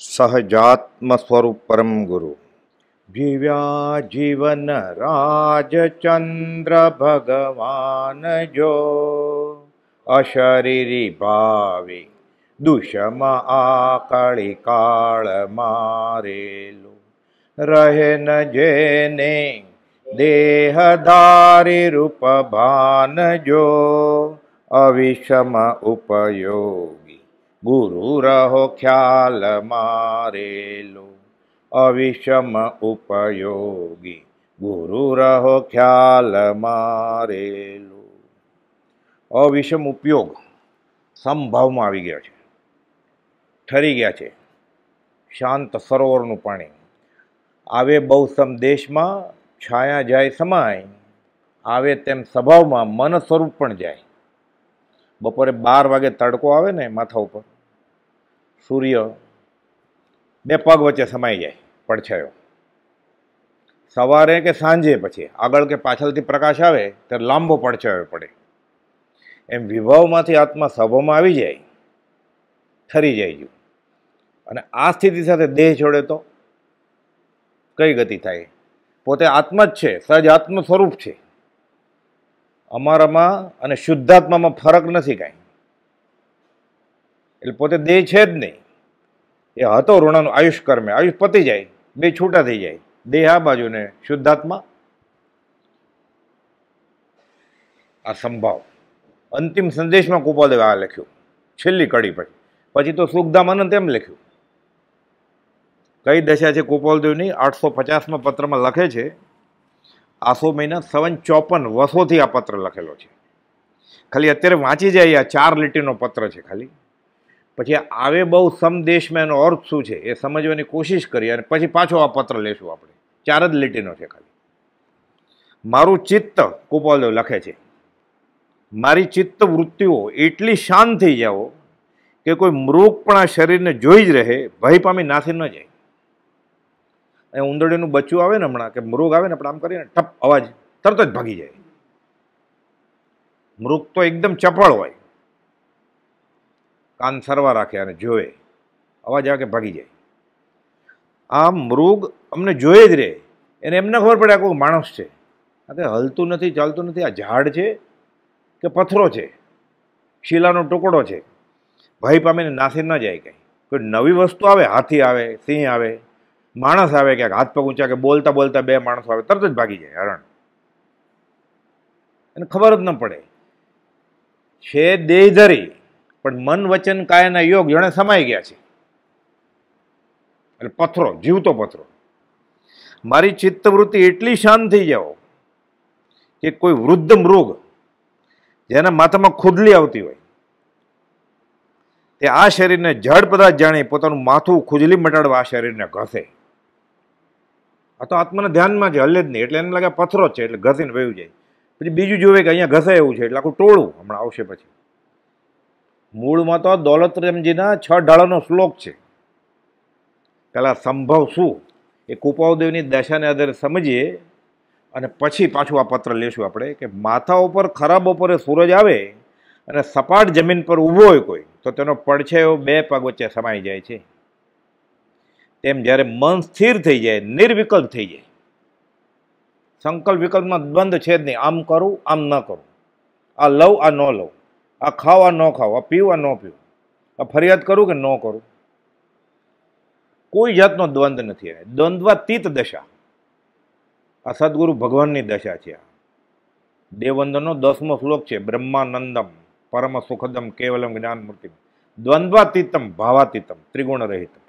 सहजात्मस्वरूपरं गुरु दिव्या जीवन राजचन्द्र भगवान् जो अशरीरि भावे दुषम आकळिकाळ रहन जेने देहधारि जो अविषम उपयोगि ગુરુ રહો ખ્યાલ મારેલો અવિષમ ઉપયોગી ગુરુ રહો ખ્યાલ મારેલો અવિષમ ઉપયોગ સમભાવમાં આવી ગયા છે ઠરી ગયા છે શાંત સરોવરનું પાણી આવે બહુ સમ દેશમાં છાયા જાય સમાય આવે તેમ સ્વભાવમાં મન સ્વરૂપ પણ જાય બપોરે બાર વાગે તડકો આવે ને માથા ઉપર સૂર્ય બે પગ વચ્ચે સમાઈ જાય પડછાયો સવારે કે સાંજે પછી આગળ કે પાછળથી પ્રકાશ આવે ત્યારે લાંબો પડછાયો પડે એમ વિભાવમાંથી આત્મા સભામાં આવી જાય ઠરી જાય ગયું અને આ સ્થિતિ સાથે દેહ છોડે તો કઈ ગતિ થાય પોતે આત્મા જ છે સહજ આત્મ સ્વરૂપ છે અમારામાં અને શુદ્ધાત્મામાં ફરક નથી કાંઈ એટલે પોતે દેહ છે જ નહીં એ હતો ઋણાનું આયુષ કર્મે આયુષ પતી જાય બે છૂટા થઈ જાય દેહ આ બાજુ ને શુદ્ધાત્મા આ સંભાવ અંતિમ સંદેશમાં કૃપાદેવે આ લખ્યું છેલ્લી કડી પછી પછી તો સુખધામ અનંત એમ લખ્યું કઈ દશા છે ગોપાલદેવની આઠસો પચાસમાં પત્રમાં લખે છે આસો મહિના સવન ચોપન વર્ષોથી આ પત્ર લખેલો છે ખાલી અત્યારે વાંચી જાય આ ચાર લીટીનો પત્ર છે ખાલી પછી આવે બહુ સમદેશમાં એનો અર્થ શું છે એ સમજવાની કોશિશ કરીએ અને પછી પાછો આ પત્ર લેશું આપણે ચાર જ લીટીનો છે ખાલી મારું ચિત્ત કુપાલદેવ લખે છે મારી ચિત્ત વૃત્તિઓ એટલી શાંત થઈ જાઓ કે કોઈ મૃગ પણ આ શરીરને જોઈ જ રહે ભય પામી નાસી ન જાય એ ઉંદરડીનું બચ્ચું આવે ને હમણાં કે મૃગ આવે ને આપણે આમ કરીને ટપ અવાજ તરત જ ભાગી જાય મૃગ તો એકદમ ચપળ હોય કાન સરવા રાખે અને જોવે અવાજ આવે કે ભાગી જાય આ મૃગ અમને જોઈએ જ રહે એને એમને ખબર પડે આ કોઈ માણસ છે આ કંઈ હલતું નથી ચાલતું નથી આ ઝાડ છે કે પથરો છે શિલાનો ટુકડો છે ભય પામીને નાસી ન જાય કંઈ કોઈ નવી વસ્તુ આવે હાથી આવે સિંહ આવે માણસ આવે ક્યાંક હાથ પગ ઊંચા કે બોલતા બોલતા બે માણસો આવે તરત જ ભાગી જાય હરણ એને ખબર જ ન પડે છે દેહધરી પણ મન વચન કાયના યોગ જણે સમાઈ ગયા છે એટલે પથરો જીવતો પથરો મારી ચિત્તવૃત્તિ એટલી શાંત થઈ જાઓ કે કોઈ વૃદ્ધ મૃગ જેના માથામાં ખુદલી આવતી હોય તે આ શરીરને જડ પદાર્થ જાણી પોતાનું માથું ખુજલી મટાડવા આ શરીરને ઘસે આ તો આત્માના ધ્યાનમાં છે હલે જ નહીં એટલે એમ લાગે પથરો છે એટલે ઘસીને વયું જાય પછી બીજું જોવે કે અહીંયા ઘસાય એવું છે એટલે આખું ટોળું હમણાં આવશે પછી મૂળમાં તો દોલતરામજીના છ ઢાળાનો શ્લોક છે પહેલાં સંભવ શું એ કુપાવદેવની દશાને આધારે સમજીએ અને પછી પાછું આ પત્ર લેશું આપણે કે માથા ઉપર ખરાબ ઉપર સૂરજ આવે અને સપાટ જમીન પર ઊભો હોય કોઈ તો તેનો પડછાયો બે પગ વચ્ચે સમાઈ જાય છે એમ જ્યારે મન સ્થિર થઈ જાય નિર્વિકલ્પ થઈ જાય સંકલ્પ વિકલ્પમાં દ્વંદ છે જ નહીં આમ કરું આમ ન કરું આ લઉં આ ન લઉં આ ખાવ આ ન ખાવ આ પીવું આ ન પીવું આ ફરિયાદ કરું કે ન કરું કોઈ જાતનો દ્વંદ્વ નથી આવે દ્વંદ્વાતીત દશા આ સદગુરુ ભગવાનની દશા છે આ દેવંદનો દસમો શ્લોક છે બ્રહ્માનંદમ પરમ સુખદમ કેવલમ જ્ઞાનમૂર્તિમ દ્વંદ્વાતીતમ ભાવાતીતમ ત્રિગુણ રહિતમ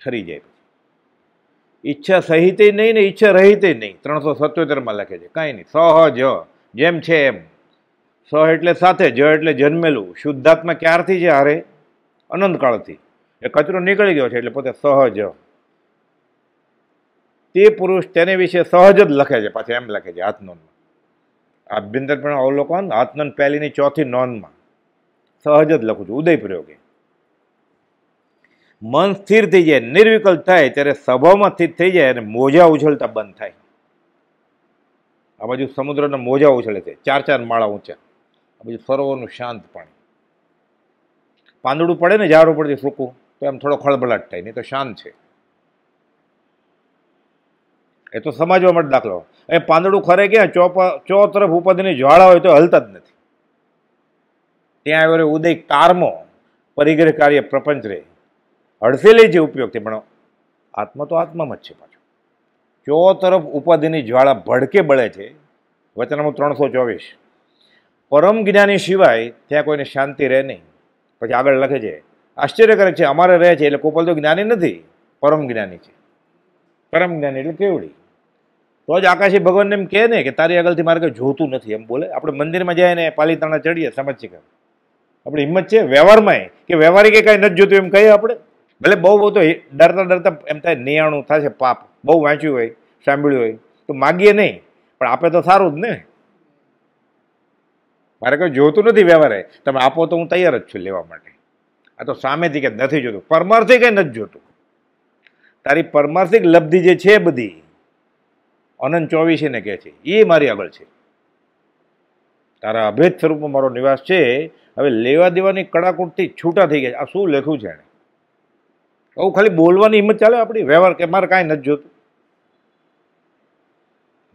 ઠરી જાય પછી ઈચ્છા સહિત નહીં ને ઈચ્છા રહિત નહીં ત્રણસો સત્યોતેરમાં લખે છે કાંઈ નહીં સહજ જેમ છે એમ સ એટલે સાથે જ એટલે જન્મેલું શુદ્ધાત્મા ક્યારથી છે હારે અનંતકાળથી એ કચરો નીકળી ગયો છે એટલે પોતે સહજ તે પુરુષ તેને વિશે સહજ જ લખે છે પાછા એમ લખે છે આત્મનમાં આભ્યંતરપણ અવલોકન આત્મન પહેલીની ચોથી નોંધમાં સહજ જ લખું છું ઉદય પ્રયોગે મન સ્થિર થઈ જાય નિર્વિકલ્પ થાય ત્યારે સ્વભાવમાં સ્થિત થઈ જાય અને મોજા ઉછળતા બંધ થાય આ બાજુ સમુદ્રના મોજા ઉછળે છે ચાર ચાર માળા ઊંચા આ બાજુ સરોવરનું શાંત પાણી પાંદડું પડે ને ઝાડ ઉપરથી સૂકું તો એમ થોડો ખળબલાટ થાય નહીં તો શાંત છે એ તો સમજવા માટે દાખલો એ પાંદડું ખરે ક્યાં ચો ચો તરફ ઉપાધિની જ્વાળા હોય તો હલતા જ નથી ત્યાં આવ્યો ઉદય કારમો પરિગ્રહ કાર્ય પ્રપંચ રહે હડસેલે જે ઉપયોગથી પણ આત્મા તો આત્મામાં જ છે પાછો ચો તરફ ઉપાધિની જ્વાળા ભડકે બળે છે વચનામું ત્રણસો ચોવીસ પરમ જ્ઞાની સિવાય ત્યાં કોઈને શાંતિ રહે નહીં પછી આગળ લખે છે આશ્ચર્યકારક છે અમારે રહે છે એટલે કોપલ તો જ્ઞાની નથી પરમ જ્ઞાની છે પરમ જ્ઞાની એટલે કેવડી તો જ આકાશી ભગવાનને એમ કહે ને કે તારી આગળથી મારે કંઈ જોતું નથી એમ બોલે આપણે મંદિરમાં જઈએ ને પાલીતાણા ચડીએ સમજ છે કે આપણી હિંમત છે વ્યવહારમાંય કે વ્યવહારિકે કાંઈ નથી જોતું એમ કહીએ આપણે ભલે બહુ બહુ તો ડરતા ડરતા એમ થાય નિયાણું થશે પાપ બહુ વાંચ્યું હોય સાંભળ્યું હોય તો માગીએ નહીં પણ આપે તો સારું જ ને મારે કોઈ જોતું નથી વ્યવહારે તમે આપો તો હું તૈયાર જ છું લેવા માટે આ તો સામેથી કંઈ નથી જોતું પરમાર્થિક કંઈ નથી જોતું તારી પરમાર્થિક લબ્ધિ જે છે બધી અનંત ચોવીસીને કહે છે એ મારી આગળ છે તારા અભેદ સ્વરૂપમાં મારો નિવાસ છે હવે લેવા દેવાની કડાકૂટથી છૂટા થઈ ગયા આ શું લખ્યું છે એણે આવું ખાલી બોલવાની હિંમત ચાલે આપણી વ્યવહાર કે મારે કાંઈ નથી જોતું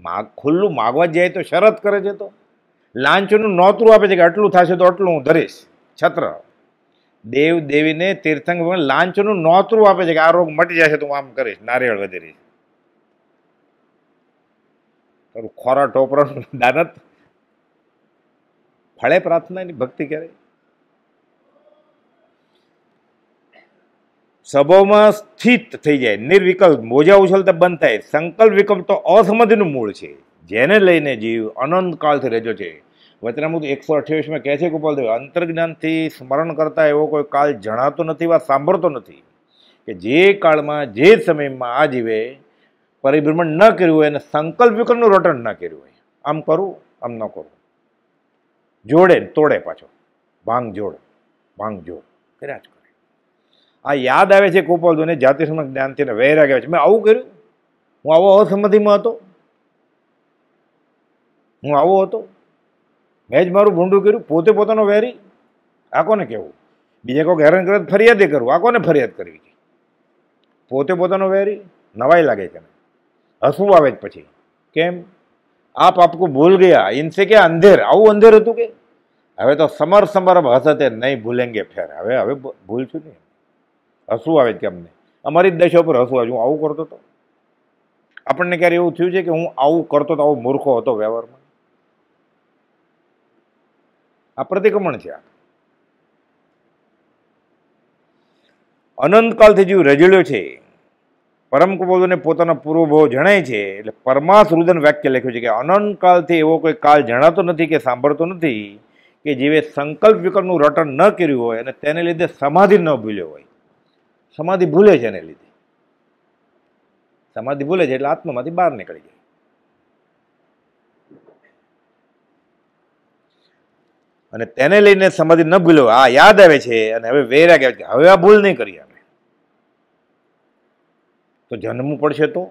માગ ખુલ્લું માગવા જાય તો શરત કરે છે તો લાંચનું નોતરું આપે છે કે આટલું થશે તો આટલું હું ધરીશ છત્ર દેવ દેવીને તીર્થંગ લાંચનું નોતરું આપે છે કે આ રોગ મટી જશે તો હું આમ કરીશ નારિયેળ વધેરીશ તારું ખોરા ટોપરાનું દાનત ફળે પ્રાર્થનાની ભક્તિ ક્યારે સ્વભાવમાં સ્થિત થઈ જાય નિર્વિકલ્પ મોજા ઉછલતા બંધ થાય સંકલ્પ વિકલ્પ તો અસમધિનું મૂળ છે જેને લઈને જીવ અનંતકાળથી રહેજો છે વચનામૃત એકસો અઠ્યાવીસમાં કહે છે ગોપાલદેવ અંતર્જ્ઞાનથી સ્મરણ કરતા એવો કોઈ કાળ જણાતો નથી વા સાંભળતો નથી કે જે કાળમાં જે સમયમાં આ જીવે પરિભ્રમણ ન કર્યું હોય અને સંકલ્પ વિકલ્પનું રોટન ન કર્યું હોય આમ કરું આમ ન કરું જોડે તોડે પાછો ભાંગ જોડ ભાંગ જોડ કર્યા જ આ યાદ આવે છે કુપોલધુને જાતિ સમક જ્ઞાનથી અને વૈરાગ આવે છે મેં આવું કર્યું હું આવો અસંમતિમાં હતો હું આવો હતો મેં જ મારું ભૂંડું કર્યું પોતે પોતાનો વેરી આ કોને કહેવું બીજા કોઈક હેરાન કરે એ કરવું આ કોને ફરિયાદ કરવી છે પોતે પોતાનો વેરી નવાઈ લાગે છે હસવું આવે જ પછી કેમ આપ આપકો ભૂલ ગયા ઇનસે કે અંધેર આવું અંધેર હતું કે હવે તો સમર સમર હસતે નહીં ભૂલેંગે ફેર હવે હવે ભૂલશું નહીં હસવું આવે કે અમને અમારી જ દશા ઉપર હસવું હું આવું કરતો હતો આપણને ક્યારે એવું થયું છે કે હું આવું કરતો તો આવો મૂર્ખો હતો વ્યવહારમાં આ પ્રતિક્રમણ છે આ અનંતકાલથી જીવ રજળ્યો છે પરમ કુબોધને પોતાનો પૂર્વભાવ જણાય છે એટલે પરમાસ વાક્ય લખ્યું છે કે અનંતકાલથી એવો કોઈ કાલ જણાતો નથી કે સાંભળતો નથી કે જેવે સંકલ્પ વિકલ્પનું રટણ ન કર્યું હોય અને તેને લીધે સમાધિ ન ભૂલ્યો હોય સમાધિ ભૂલે છે એને લીધે સમાધિ ભૂલે છે એટલે આત્મામાંથી બહાર નીકળી જાય અને તેને લઈને સમાધિ ન ભૂલ્યો આ યાદ આવે છે અને હવે વૈરાગ આવે છે હવે આ ભૂલ નહીં કરી અમે તો જન્મવું પડશે તો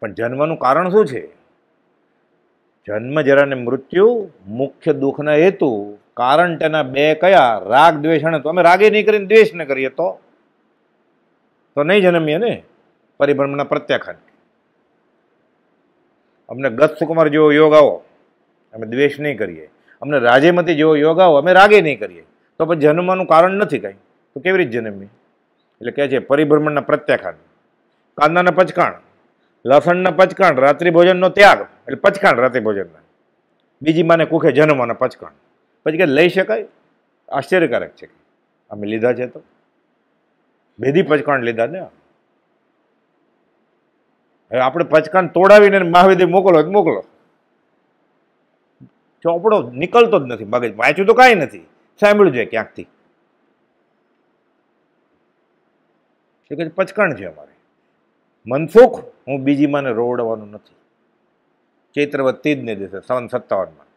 પણ જન્મનું કારણ શું છે જન્મ જરાને મૃત્યુ મુખ્ય દુઃખના હેતુ કારણ તેના બે કયા રાગ દ્વેષ અને તો અમે રાગે નહીં કરીને દ્વેષ ન કરીએ તો તો નહીં જન્મીએ ને પરિભ્રમણના પ્રત્યાખ્યાન અમને ગત સુકુમાર જેવો યોગ આવો અમે દ્વેષ નહીં કરીએ અમને રાજેમતી જેવો યોગ આવો અમે રાગે નહીં કરીએ તો પછી જન્મવાનું કારણ નથી કાંઈ તો કેવી રીતે જન્મીએ એટલે કહે છે પરિભ્રમણના પ્રત્યાખાન કાંદાના પચકાણ લસણના પચકાણ રાત્રિ ભોજનનો ત્યાગ એટલે પચકાણ રાત્રિ ભોજનના બીજી માને કુખે જન્મવાના પચકાણ પછી કે લઈ શકાય આશ્ચર્યકારક છે અમે લીધા છે તો ભેદી પચકાણ લીધા ને હવે આપણે પચકાણ તોડાવીને મહાવેદી મોકલો મોકલો ચોપડો નીકળતો જ નથી મગજ વાંચ્યું તો કાંઈ નથી સાંભળ્યું છે ક્યાંકથી એ કે પચકણ છે અમારે મનસુખ હું બીજી માને રોવડવાનું નથી ચૈત્રવતી જ ને દેશે સવન સત્તાવનમાં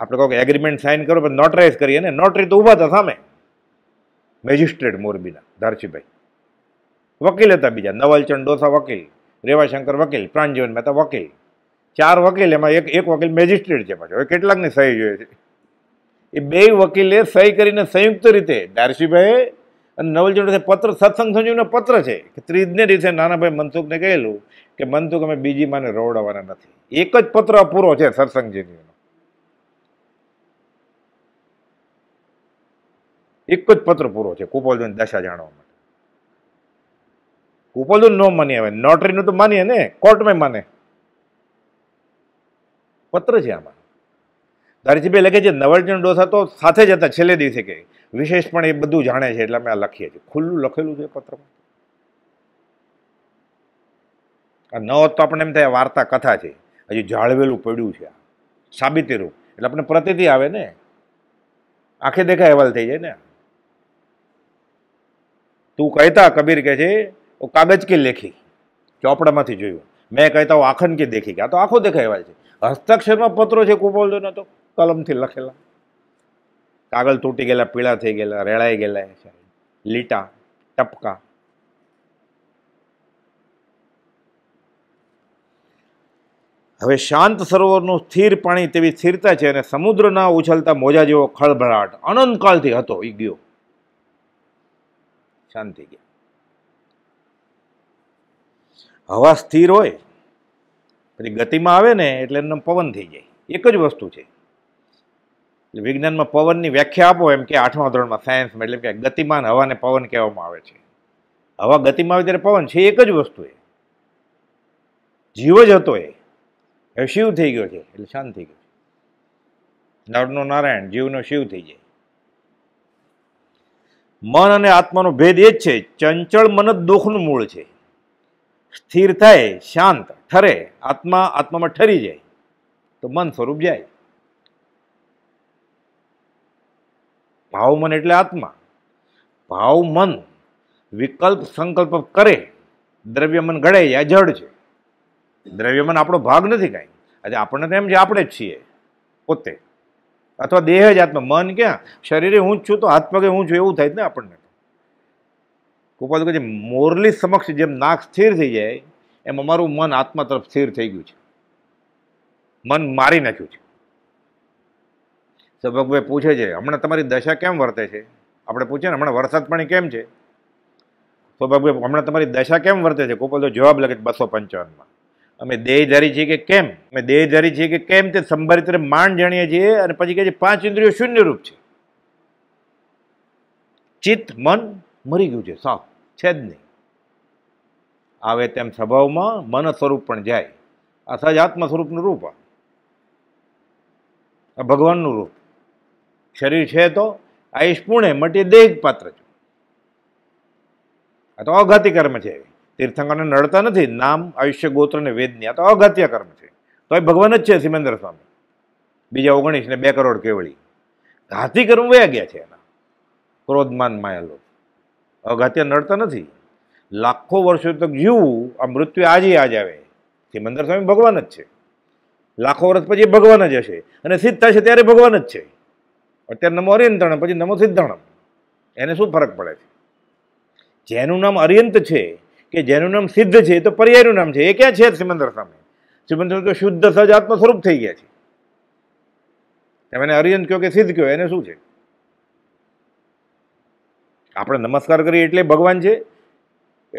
આપણે કહો કે એગ્રીમેન્ટ સાઇન કરો પણ નોટરાઇઝ કરીએ ને નોટરી તો ઊભા હતા સામે મેજિસ્ટ્રેટ મોરબીના ધારસીભાઈ વકીલ હતા બીજા નવલચંદ ડોસા વકીલ રેવાશંકર વકીલ પ્રાણજીવન મહેતા વકીલ ચાર વકીલ એમાં એક એક વકીલ મેજિસ્ટ્રેટ છે પાછો કેટલાકને સહી જોઈએ છે એ બે વકીલે સહી કરીને સંયુક્ત રીતે ધારસીભાઈએ અને નવલચંદ પત્ર સત્સંગ સંજીવનો પત્ર છે કે ત્રીજને દિવસે નાનાભાઈ મનસુખને કહેલું કે મનસુખ અમે બીજી માને રોવડાવવાના નથી એક જ પત્ર અપૂરો છે સત્સંગ સંજીવનો એક જ પત્ર પૂરો છે કુપોલદોની દશા જાણવા માટે કુપોલદોન ન માની આવે નોટરીનું તો માનીએ ને કોર્ટમાં માને પત્ર છે આમાં ધારીજીભાઈ લખે છે નવલચંદ ડોસા તો સાથે જ હતા છેલ્લે દિવસે કે વિશેષ પણ એ બધું જાણે છે એટલે અમે આ લખીએ છીએ ખુલ્લું લખેલું છે પત્રમાં આ ન હોત તો આપણને એમ થાય વાર્તા કથા છે હજુ જાળવેલું પડ્યું છે આ સાબિતી રૂપ એટલે આપણને પ્રતિથી આવે ને આંખે દેખાય અહેવાલ થઈ જાય ને તું કહેતા કબીર કહે છે ઓ કાગજ કે લેખી ચોપડામાંથી જોયું મેં કહેતા આખન કે દેખી આ તો આખો દેખાય છે હસ્તાક્ષરમાં પત્રો છે ન તો કલમથી લખેલા કાગળ તૂટી ગયેલા પીળા થઈ ગયેલા રેળાઈ ગયેલા લીટા ટપકા હવે શાંત સરોવરનું સ્થિર પાણી તેવી સ્થિરતા છે અને સમુદ્રના ઉછળતા મોજા જેવો ખળભળાટ અનંતકાળથી હતો એ ગયો શાંતિ થઈ હવા સ્થિર હોય પછી ગતિમાં આવે ને એટલે એમનો પવન થઈ જાય એક જ વસ્તુ છે એટલે વિજ્ઞાનમાં પવનની વ્યાખ્યા આપો એમ કે આઠમા ધોરણમાં સાયન્સમાં એટલે કે ગતિમાન હવાને પવન કહેવામાં આવે છે હવા ગતિમાં આવે ત્યારે પવન છે એક જ વસ્તુ એ જીવ જ હતો એ હવે શિવ થઈ ગયો છે એટલે શાંત થઈ ગયો છે નરનો નારાયણ જીવનો શિવ થઈ જાય મન અને આત્માનો ભેદ એ જ છે ચંચળ મન જ દુઃખનું મૂળ છે સ્થિર થાય શાંત ઠરે આત્મા આત્મામાં ઠરી જાય તો મન સ્વરૂપ જાય ભાવ મન એટલે આત્મા ભાવ મન વિકલ્પ સંકલ્પ કરે દ્રવ્ય મન ઘડાઈ જાય જડ છે દ્રવ્ય મન આપણો ભાગ નથી કાંઈ આજે આપણને તો એમ છે આપણે જ છીએ પોતે અથવા દેહ જ આત્મા મન ક્યાં શરીરે હું જ છું તો હાથ પગે હું છું એવું થાય જ ને આપણને ગોપાલ કે જે મોરલી સમક્ષ જેમ નાક સ્થિર થઈ જાય એમ અમારું મન આત્મા તરફ સ્થિર થઈ ગયું છે મન મારી નાખ્યું છે સબકભાઈ પૂછે છે હમણાં તમારી દશા કેમ વર્તે છે આપણે પૂછે ને હમણાં વરસાદ પાણી કેમ છે સબકભાઈ હમણાં તમારી દશા કેમ વર્તે છે ગોપાલ તો જવાબ લખે બસો પંચાવનમાં અમે દેહધારી છીએ કે કેમ અમે દેહધારી છીએ કે કેમ તે સંભારી તરફ માંડ જાણીએ છીએ અને પછી કહે છે પાંચ ઇન્દ્રિયો રૂપ છે ચિત્ત મન મરી ગયું છે સાફ છે જ નહીં આવે તેમ સ્વભાવમાં મન સ્વરૂપ પણ જાય આ સહજ આત્મ સ્વરૂપનું રૂપ આ ભગવાનનું રૂપ શરીર છે તો આયુષ પૂર્ણે મટી દેહ પાત્ર છે આ તો અઘાતી કર્મ છે એવી તીર્થંકરને નડતા નથી નામ આયુષ્ય ગોત્ર અને વેદની આ તો અગત્ય કર્મ છે તો એ ભગવાન જ છે સિમેન્દ્ર સ્વામી બીજા ઓગણીસ ને બે કરોડ કેવળી ઘાતી કર્મ વયા ગયા છે એના ક્રોધમાન માયેલો અઘાત્ય નડતા નથી લાખો વર્ષો તક જીવવું આ મૃત્યુ આજે આજ આવે સિમંદર સ્વામી ભગવાન જ છે લાખો વર્ષ પછી ભગવાન જ હશે અને સિદ્ધ થશે ત્યારે ભગવાન જ છે અત્યારે નમો અરિયંતણ પછી નમો સિદ્ધાણમ એને શું ફરક પડે છે જેનું નામ અરિયંત છે કે જેનું નામ સિદ્ધ છે તો પર્યાયનું નામ છે એ ક્યાં છે સિમંદર સામે સિમંદર તો શુદ્ધ સજ આત્મ સ્વરૂપ થઈ ગયા છે તમે અરિયંત કહો કે સિદ્ધ કહો એને શું છે આપણે નમસ્કાર કરીએ એટલે ભગવાન છે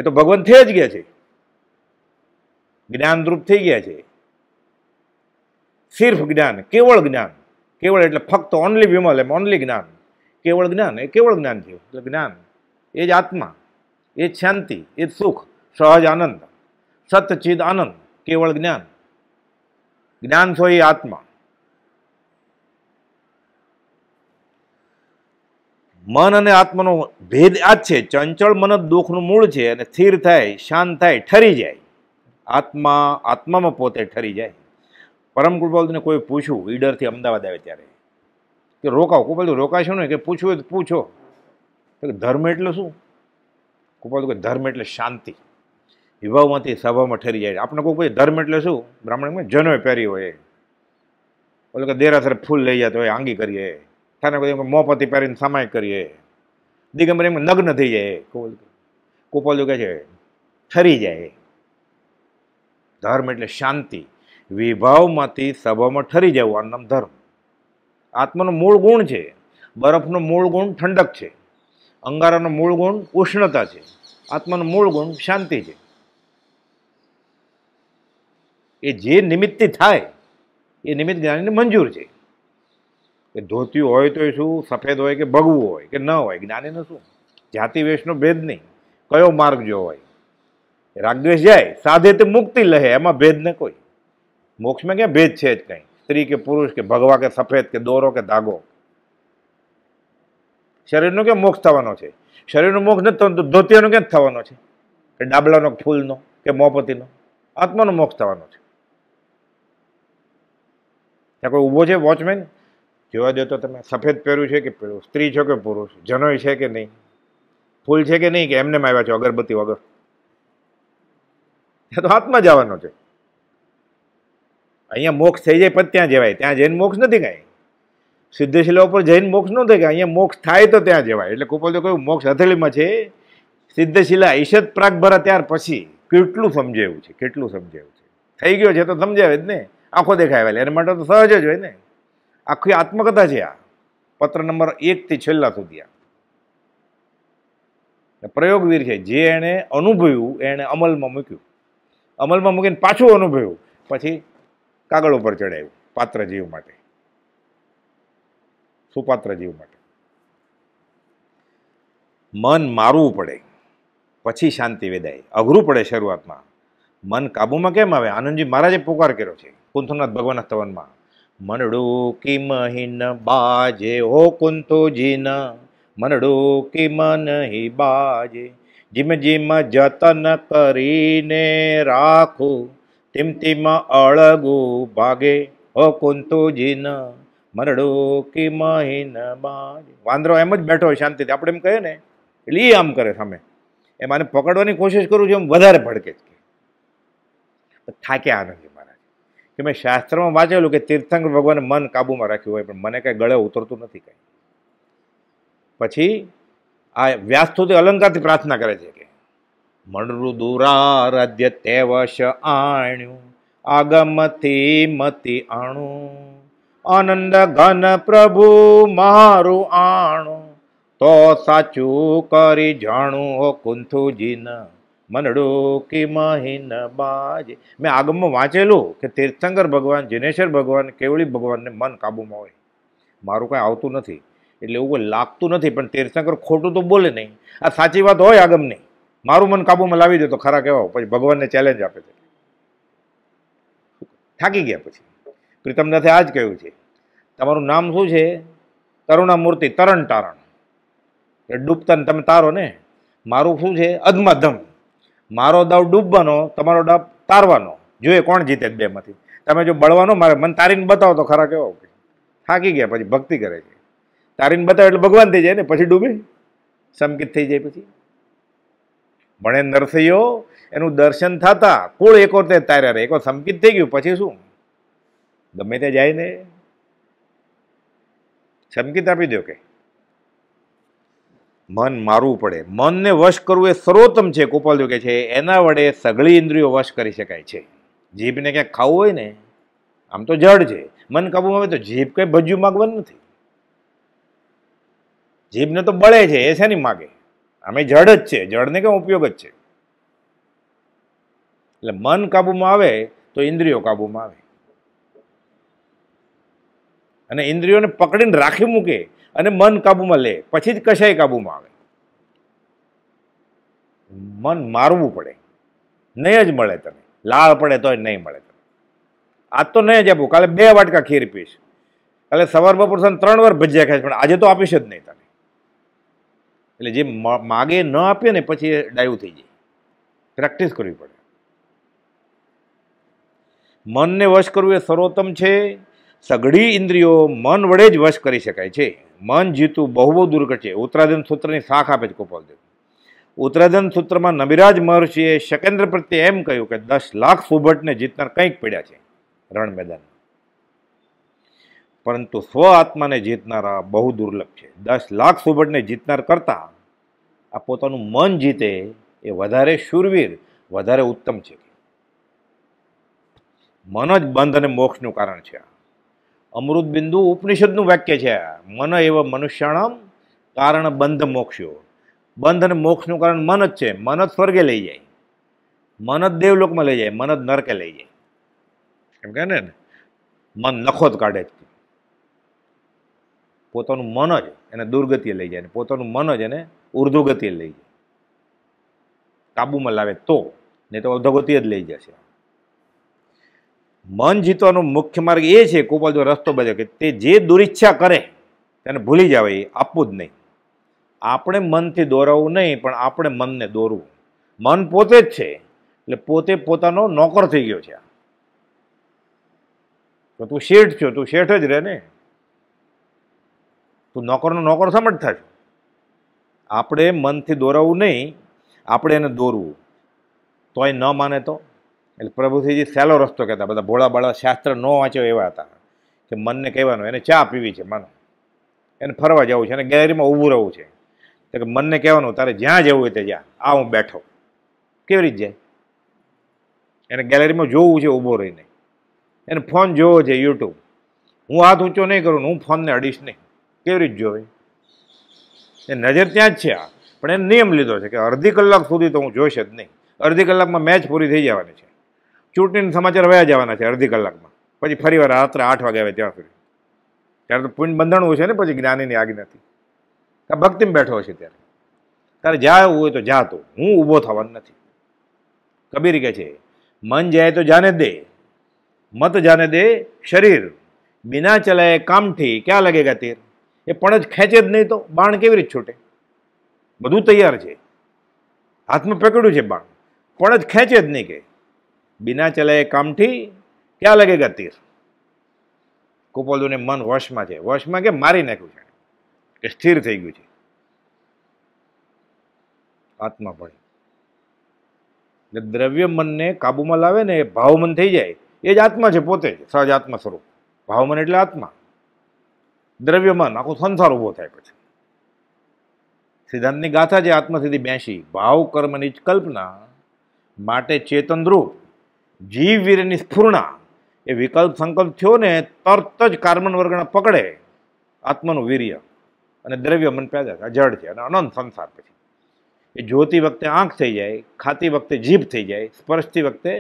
એ તો ભગવાન થઈ જ ગયા છે જ્ઞાનરૂપ થઈ ગયા છે સિર્ફ જ્ઞાન કેવળ જ્ઞાન કેવળ એટલે ફક્ત ઓનલી વિમલ એમ ઓનલી જ્ઞાન કેવળ જ્ઞાન એ કેવળ જ્ઞાન છે એટલે જ્ઞાન એ જ આત્મા એ શાંતિ એ સુખ સહજ આનંદ સતચિદ આનંદ કેવળ જ્ઞાન જ્ઞાન છો એ આત્મા મન અને આત્માનો ભેદ આ જ છે ચંચળ મન દુઃખનું મૂળ છે અને સ્થિર થાય શાંત થાય ઠરી જાય આત્મા આત્મામાં પોતે ઠરી જાય પરમ કૃપાલને કોઈ પૂછ્યું ઈડરથી અમદાવાદ આવે ત્યારે કે રોકાવ કૃપાલ રોકાશો ને કે પૂછવું હોય તો પૂછો ધર્મ એટલે શું કૃપાળુ કે ધર્મ એટલે શાંતિ વિભાવમાંથી સભામાં ઠરી જાય આપણે કોઈ પછી ધર્મ એટલે શું બ્રાહ્મણ જનોય પહેરી હોય ઓલો કે દેરાસર ફૂલ લઈ જતો હોય આંગી કરીએ થાને કોઈ મોપતી પહેરીને સમાય કરીએ દિગંબર એમ નગ્ન થઈ જાય કૃપાલુ કહે છે ઠરી જાય ધર્મ એટલે શાંતિ વિભાવમાંથી સભામાં ઠરી જવું આનું નામ ધર્મ આત્માનો મૂળ ગુણ છે બરફનો મૂળ ગુણ ઠંડક છે અંગારાનો મૂળ ગુણ ઉષ્ણતા છે આત્માનો મૂળ ગુણ શાંતિ છે એ જે નિમિત્તથી થાય એ નિમિત્ત જ્ઞાનીને મંજૂર છે કે ધોતિયું હોય તો શું સફેદ હોય કે ભગવું હોય કે ન હોય જ્ઞાનીને શું જાતિ વેશનો ભેદ નહીં કયો માર્ગ જો હોય રાગદ્વેષ જાય સાધે તે મુક્તિ લહે એમાં ભેદ ને કોઈ મોક્ષમાં ક્યાં ભેદ છે જ કંઈ સ્ત્રી કે પુરુષ કે ભગવા કે સફેદ કે દોરો કે ધાગો શરીરનો ક્યાં મોક્ષ થવાનો છે શરીરનો મોક્ષ નથી થવાનો તો ધોતિયાનો ક્યાં થવાનો છે કે ડાબલાનો ફૂલનો કે મોપતીનો આત્માનો મોક્ષ થવાનો છે ત્યાં કોઈ ઊભો છે વોચમેન જોવા દો તો તમે સફેદ પહેર્યું છે કે પેલું સ્ત્રી છો કે પુરુષ જનોય છે કે નહીં ફૂલ છે કે નહીં કે એમને આવ્યા છો અગરબત્તી વગર ત્યાં તો હાથમાં જવાનો છે અહીંયા મોક્ષ થઈ જાય પછી ત્યાં જવાય ત્યાં જઈને મોક્ષ નથી કાંઈ સિદ્ધશિલા ઉપર જૈન મોક્ષ ન થાય કે અહીંયા મોક્ષ થાય તો ત્યાં જવાય એટલે કુપોલે કહ્યું મોક્ષ હથેળીમાં છે સિદ્ધશિલા ઈશદ પ્રાગભરા ત્યાર પછી કેટલું સમજાયું છે કેટલું સમજાયું છે થઈ ગયો છે તો સમજાવે જ ને આંખો દેખાય એના માટે તો સહજ જ હોય ને આખી આત્મકથા છે આ પત્ર નંબર એકથી છેલ્લા સુધી આ પ્રયોગવીર છે જે એણે અનુભવ્યું એણે અમલમાં મૂક્યું અમલમાં મૂકીને પાછું અનુભવ્યું પછી કાગળ ઉપર ચડાવ્યું પાત્ર જીવ માટે સુપાત્ર જીવ માટે મન મારવું પડે પછી શાંતિ વેદાય અઘરું પડે શરૂઆતમાં મન કાબૂમાં કેમ આવે આનંદજી મહારાજે પુકાર કર્યો છે કુંથુનાથ ભગવાનના સ્તવનમાં મનડું કી મહિન બાજે હો કુંથુજીન મનડું કી મન હિ બાજે જીમ જીમ જતન કરીને રાખું તિમ તિમ અળગું ભાગે હો કુંતુજીના મરડો કે મહિન વાંદરો એમ જ બેઠો હોય શાંતિથી આપણે એમ કહીએ ને એટલે એ આમ કરે સામે એમ આને પકડવાની કોશિશ કરું છું એમ વધારે ભડકે જ થાક્યા આનંદજી મહારાજ કે મેં શાસ્ત્રમાં વાંચેલું કે તીર્થંકર ભગવાને મન કાબૂમાં રાખ્યું હોય પણ મને કાંઈ ગળે ઉતરતું નથી કાંઈ પછી આ વ્યાસસ્તુતિ અલંકારથી પ્રાર્થના કરે છે કે મણરુ દુરારાધ્ય તેવશ આણ્યું આગમથી મતિ આણું આનંદ ઘન પ્રભુ મારું આણું તો સાચું કરી જાણું હો કુંથુજીન મંડળું કે મહિન બાજ મેં આગમમાં વાંચેલું કે તીર્થંકર ભગવાન જિનેશ્વર ભગવાન કેવળી ભગવાનને મન કાબૂમાં હોય મારું કાંઈ આવતું નથી એટલે એવું કોઈ લાગતું નથી પણ તીર્થંકર ખોટું તો બોલે નહીં આ સાચી વાત હોય આગમની મારું મન કાબૂમાં લાવી દો તો ખરા કહેવાઓ પછી ભગવાનને ચેલેન્જ આપે છે થાકી ગયા પછી પ્રીતમનાથે આ જ કહ્યું છે તમારું નામ શું છે તરુણામૂર્તિ તરણ તારણ એટલે ડૂબતા તમે તારો ને મારું શું છે અધમધમ મારો દાવ ડૂબવાનો તમારો દાવ તારવાનો જોઈએ કોણ જીતે બેમાંથી તમે જો બળવાનો મારે મને તારીને બતાવો તો ખરા કેવો થાકી ગયા પછી ભક્તિ કરે છે તારીને બતાવે એટલે ભગવાન થઈ જાય ને પછી ડૂબે સમકિત થઈ જાય પછી ભણે નરસૈયો એનું દર્શન થતાં કુળ એકોતેર તાર્યા રહે એકો સમકિત થઈ ગયું પછી શું ગમે તે જાય ને સંકેત આપી દો કે મન મારવું પડે મનને વશ કરવું એ સર્વોત્તમ છે ગોપાલદેવ કે છે એના વડે સઘળી ઇન્દ્રિયો વશ કરી શકાય છે જીભને ક્યાંક ખાવું હોય ને આમ તો જડ છે મન કાબુમાં આવે તો જીભ કંઈ ભજ્યું માગવાનું નથી જીભને તો બળે છે એ શેની માગે આમે જડ જ છે જળને કેમ ઉપયોગ જ છે એટલે મન કાબુમાં આવે તો ઇન્દ્રિયો કાબુમાં આવે અને ઇન્દ્રિયોને પકડીને રાખી મૂકે અને મન કાબૂમાં લે પછી જ કશાય કાબૂમાં આવે મન મારવું પડે નહીં જ મળે તને લાળ પડે તોય નહીં મળે તને આજ તો નહીં જ આપું કાલે બે વાટકા ખીર પીશ કાલે સવાર બપોર સાંજ ત્રણ વાર ભજીયા ખાઈશ પણ આજે તો આપીશ જ નહીં તને એટલે જે માગે ન આપીએ ને પછી એ ડાયું થઈ જાય પ્રેક્ટિસ કરવી પડે મનને વશ કરવું એ સર્વોત્તમ છે સઘળી ઇન્દ્રિયો મન વડે જ વશ કરી શકાય છે મન જીતું બહુ બહુ દુર્ઘટ છે ઉત્તરાધન સૂત્રની શાખ આપે છે ગોપાલદેવ ઉત્તરાધન સૂત્રમાં નબિરાજ મહર્ષિએ શકેન્દ્ર પ્રત્યે એમ કહ્યું કે દસ લાખ સુભટને જીતનાર કંઈક પડ્યા છે રણ મેદાન પરંતુ સ્વ આત્માને જીતનારા બહુ દુર્લભ છે દસ લાખ સુભટને જીતનાર કરતાં આ પોતાનું મન જીતે એ વધારે શૂરવીર વધારે ઉત્તમ છે મન જ બંધ અને મોક્ષનું કારણ છે આ અમૃત બિંદુ ઉપનિષદનું વાક્ય છે મન એવ મનુષ્યાણમ કારણ બંધ મોક્ષ્યો બંધ અને મોક્ષનું કારણ મન જ છે મન જ સ્વર્ગે લઈ જાય મન જ દેવલોકમાં લઈ જાય મન જ નરકે લઈ જાય એમ કહે ને મન નખો જ કાઢે જ પોતાનું મન જ એને દુર્ગતિએ લઈ જાય પોતાનું મન જ એને ઉર્ધ્વગતિએ લઈ જાય કાબુમાં લાવે તો નહીં તો અધોગતિએ જ લઈ જશે મન જીતવાનો મુખ્ય માર્ગ એ છે કોપાલ જો રસ્તો બજાવ કે તે જે દુરિચ્છા કરે તેને ભૂલી જાવે એ આપવું જ નહીં આપણે મનથી દોરાવવું નહીં પણ આપણે મનને દોરવું મન પોતે જ છે એટલે પોતે પોતાનો નોકર થઈ ગયો છે તો તું શેઠ છો તું શેઠ જ રહે ને તું નોકરનો નોકર સમજ થાય આપણે મનથી દોરાવવું નહીં આપણે એને દોરવું તોય ન માને તો એટલે પ્રભુથીજી સહેલો રસ્તો કહેતા બધા ભોળા બળા શાસ્ત્ર ન વાંચ્યો એવા હતા કે મનને કહેવાનું એને ચા પીવી છે માનો એને ફરવા જવું છે એને ગેલેરીમાં ઊભું રહેવું છે તો કે મનને કહેવાનું તારે જ્યાં જવું હોય તે જ્યાં આ હું બેઠો કેવી રીતે જાય એને ગેલેરીમાં જોવું છે ઊભો રહીને એને ફોન જોવો છે યુટ્યુબ હું હાથ ઊંચો નહીં કરું હું ફોનને અડીશ નહીં કેવી રીતે જોવે એ નજર ત્યાં જ છે પણ એને નિયમ લીધો છે કે અડધી કલાક સુધી તો હું જોઈશ જ નહીં અડધી કલાકમાં મેચ પૂરી થઈ જવાની છે ચૂંટણીના સમાચાર વયા જવાના છે અડધી કલાકમાં પછી ફરી વાર રાત્રે આઠ વાગે આવે ત્યાં સુધી ત્યારે તો પુણ્ય બંધાણું છે ને પછી જ્ઞાનીની આજ્ઞાથી આ ભક્તિમ બેઠો હશે ત્યારે તારે જાય હોય તો જા તો હું ઊભો થવાનો નથી કબીર કહે છે મન જાય તો જાને દે મત જાને દે શરીર બિના ચલાય કામથી ક્યાં લગેગા તીર એ પણ જ ખેંચે જ નહીં તો બાણ કેવી રીતે છૂટે બધું તૈયાર છે હાથમાં પકડ્યું છે બાણ પણ જ ખેંચે જ નહીં કે બિના चले કામથી ક્યાં क्या लगेगा तीर કુપોલુને મન વશમાં છે વશમાં કે મારી નાખ્યું છે કે સ્થિર થઈ ગયું છે આત્મા પણ એટલે દ્રવ્ય મનને કાબુમાં લાવે ને એ ભાવમન થઈ જાય એ જ આત્મા છે પોતે જ સહજ આત્મા સ્વરૂપ ભાવમન એટલે આત્મા દ્રવ્યમન આખો સંસાર ઊભો થાય પછી સિદ્ધાંતની ગાથા છે આત્મસિદ્ધિ બ્યાસી ભાવ કર્મની જ કલ્પના માટે ચેતનરૂપ જીવવીરની સ્ફૂર્ણા એ વિકલ્પ સંકલ્પ થયો ને તરત જ કાર્બન વર્ગના પકડે આત્માનું વીર્ય અને દ્રવ્ય મન પેદા આ જળ છે અને અનંત સંસાર પછી એ જોતી વખતે આંખ થઈ જાય ખાતી વખતે જીભ થઈ જાય સ્પર્શતી વખતે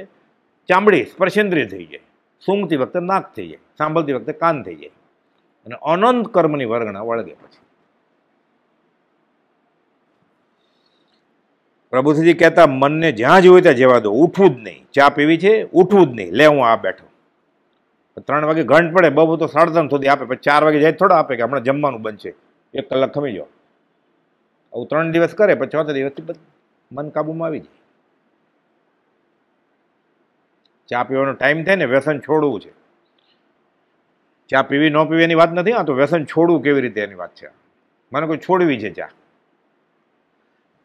ચામડી સ્પર્શેન્દ્રિય થઈ જાય સૂંઘતી વખતે નાક થઈ જાય સાંભળતી વખતે કાન થઈ જાય અને અનંત કર્મની વર્ગણા વળગે પછી પ્રભુસિંહજી કહેતા મનને જ્યાં જ હોય ત્યાં જવા દો ઉઠવું જ નહીં ચા પીવી છે ઉઠવું જ નહીં લે હું આ બેઠો ત્રણ વાગે ઘંટ પડે બહુ તો સાડા ત્રણ સુધી આપે પછી ચાર વાગે જાય થોડા આપે કે હમણાં જમવાનું બનશે એક કલાક ખમી જાઓ આવું ત્રણ દિવસ કરે પછી ચોથા દિવસથી મન કાબૂમાં આવી જાય ચા પીવાનો ટાઈમ થાય ને વ્યસન છોડવું છે ચા પીવી ન પીવી એની વાત નથી આ તો વ્યસન છોડવું કેવી રીતે એની વાત છે મને કોઈ છોડવી છે ચા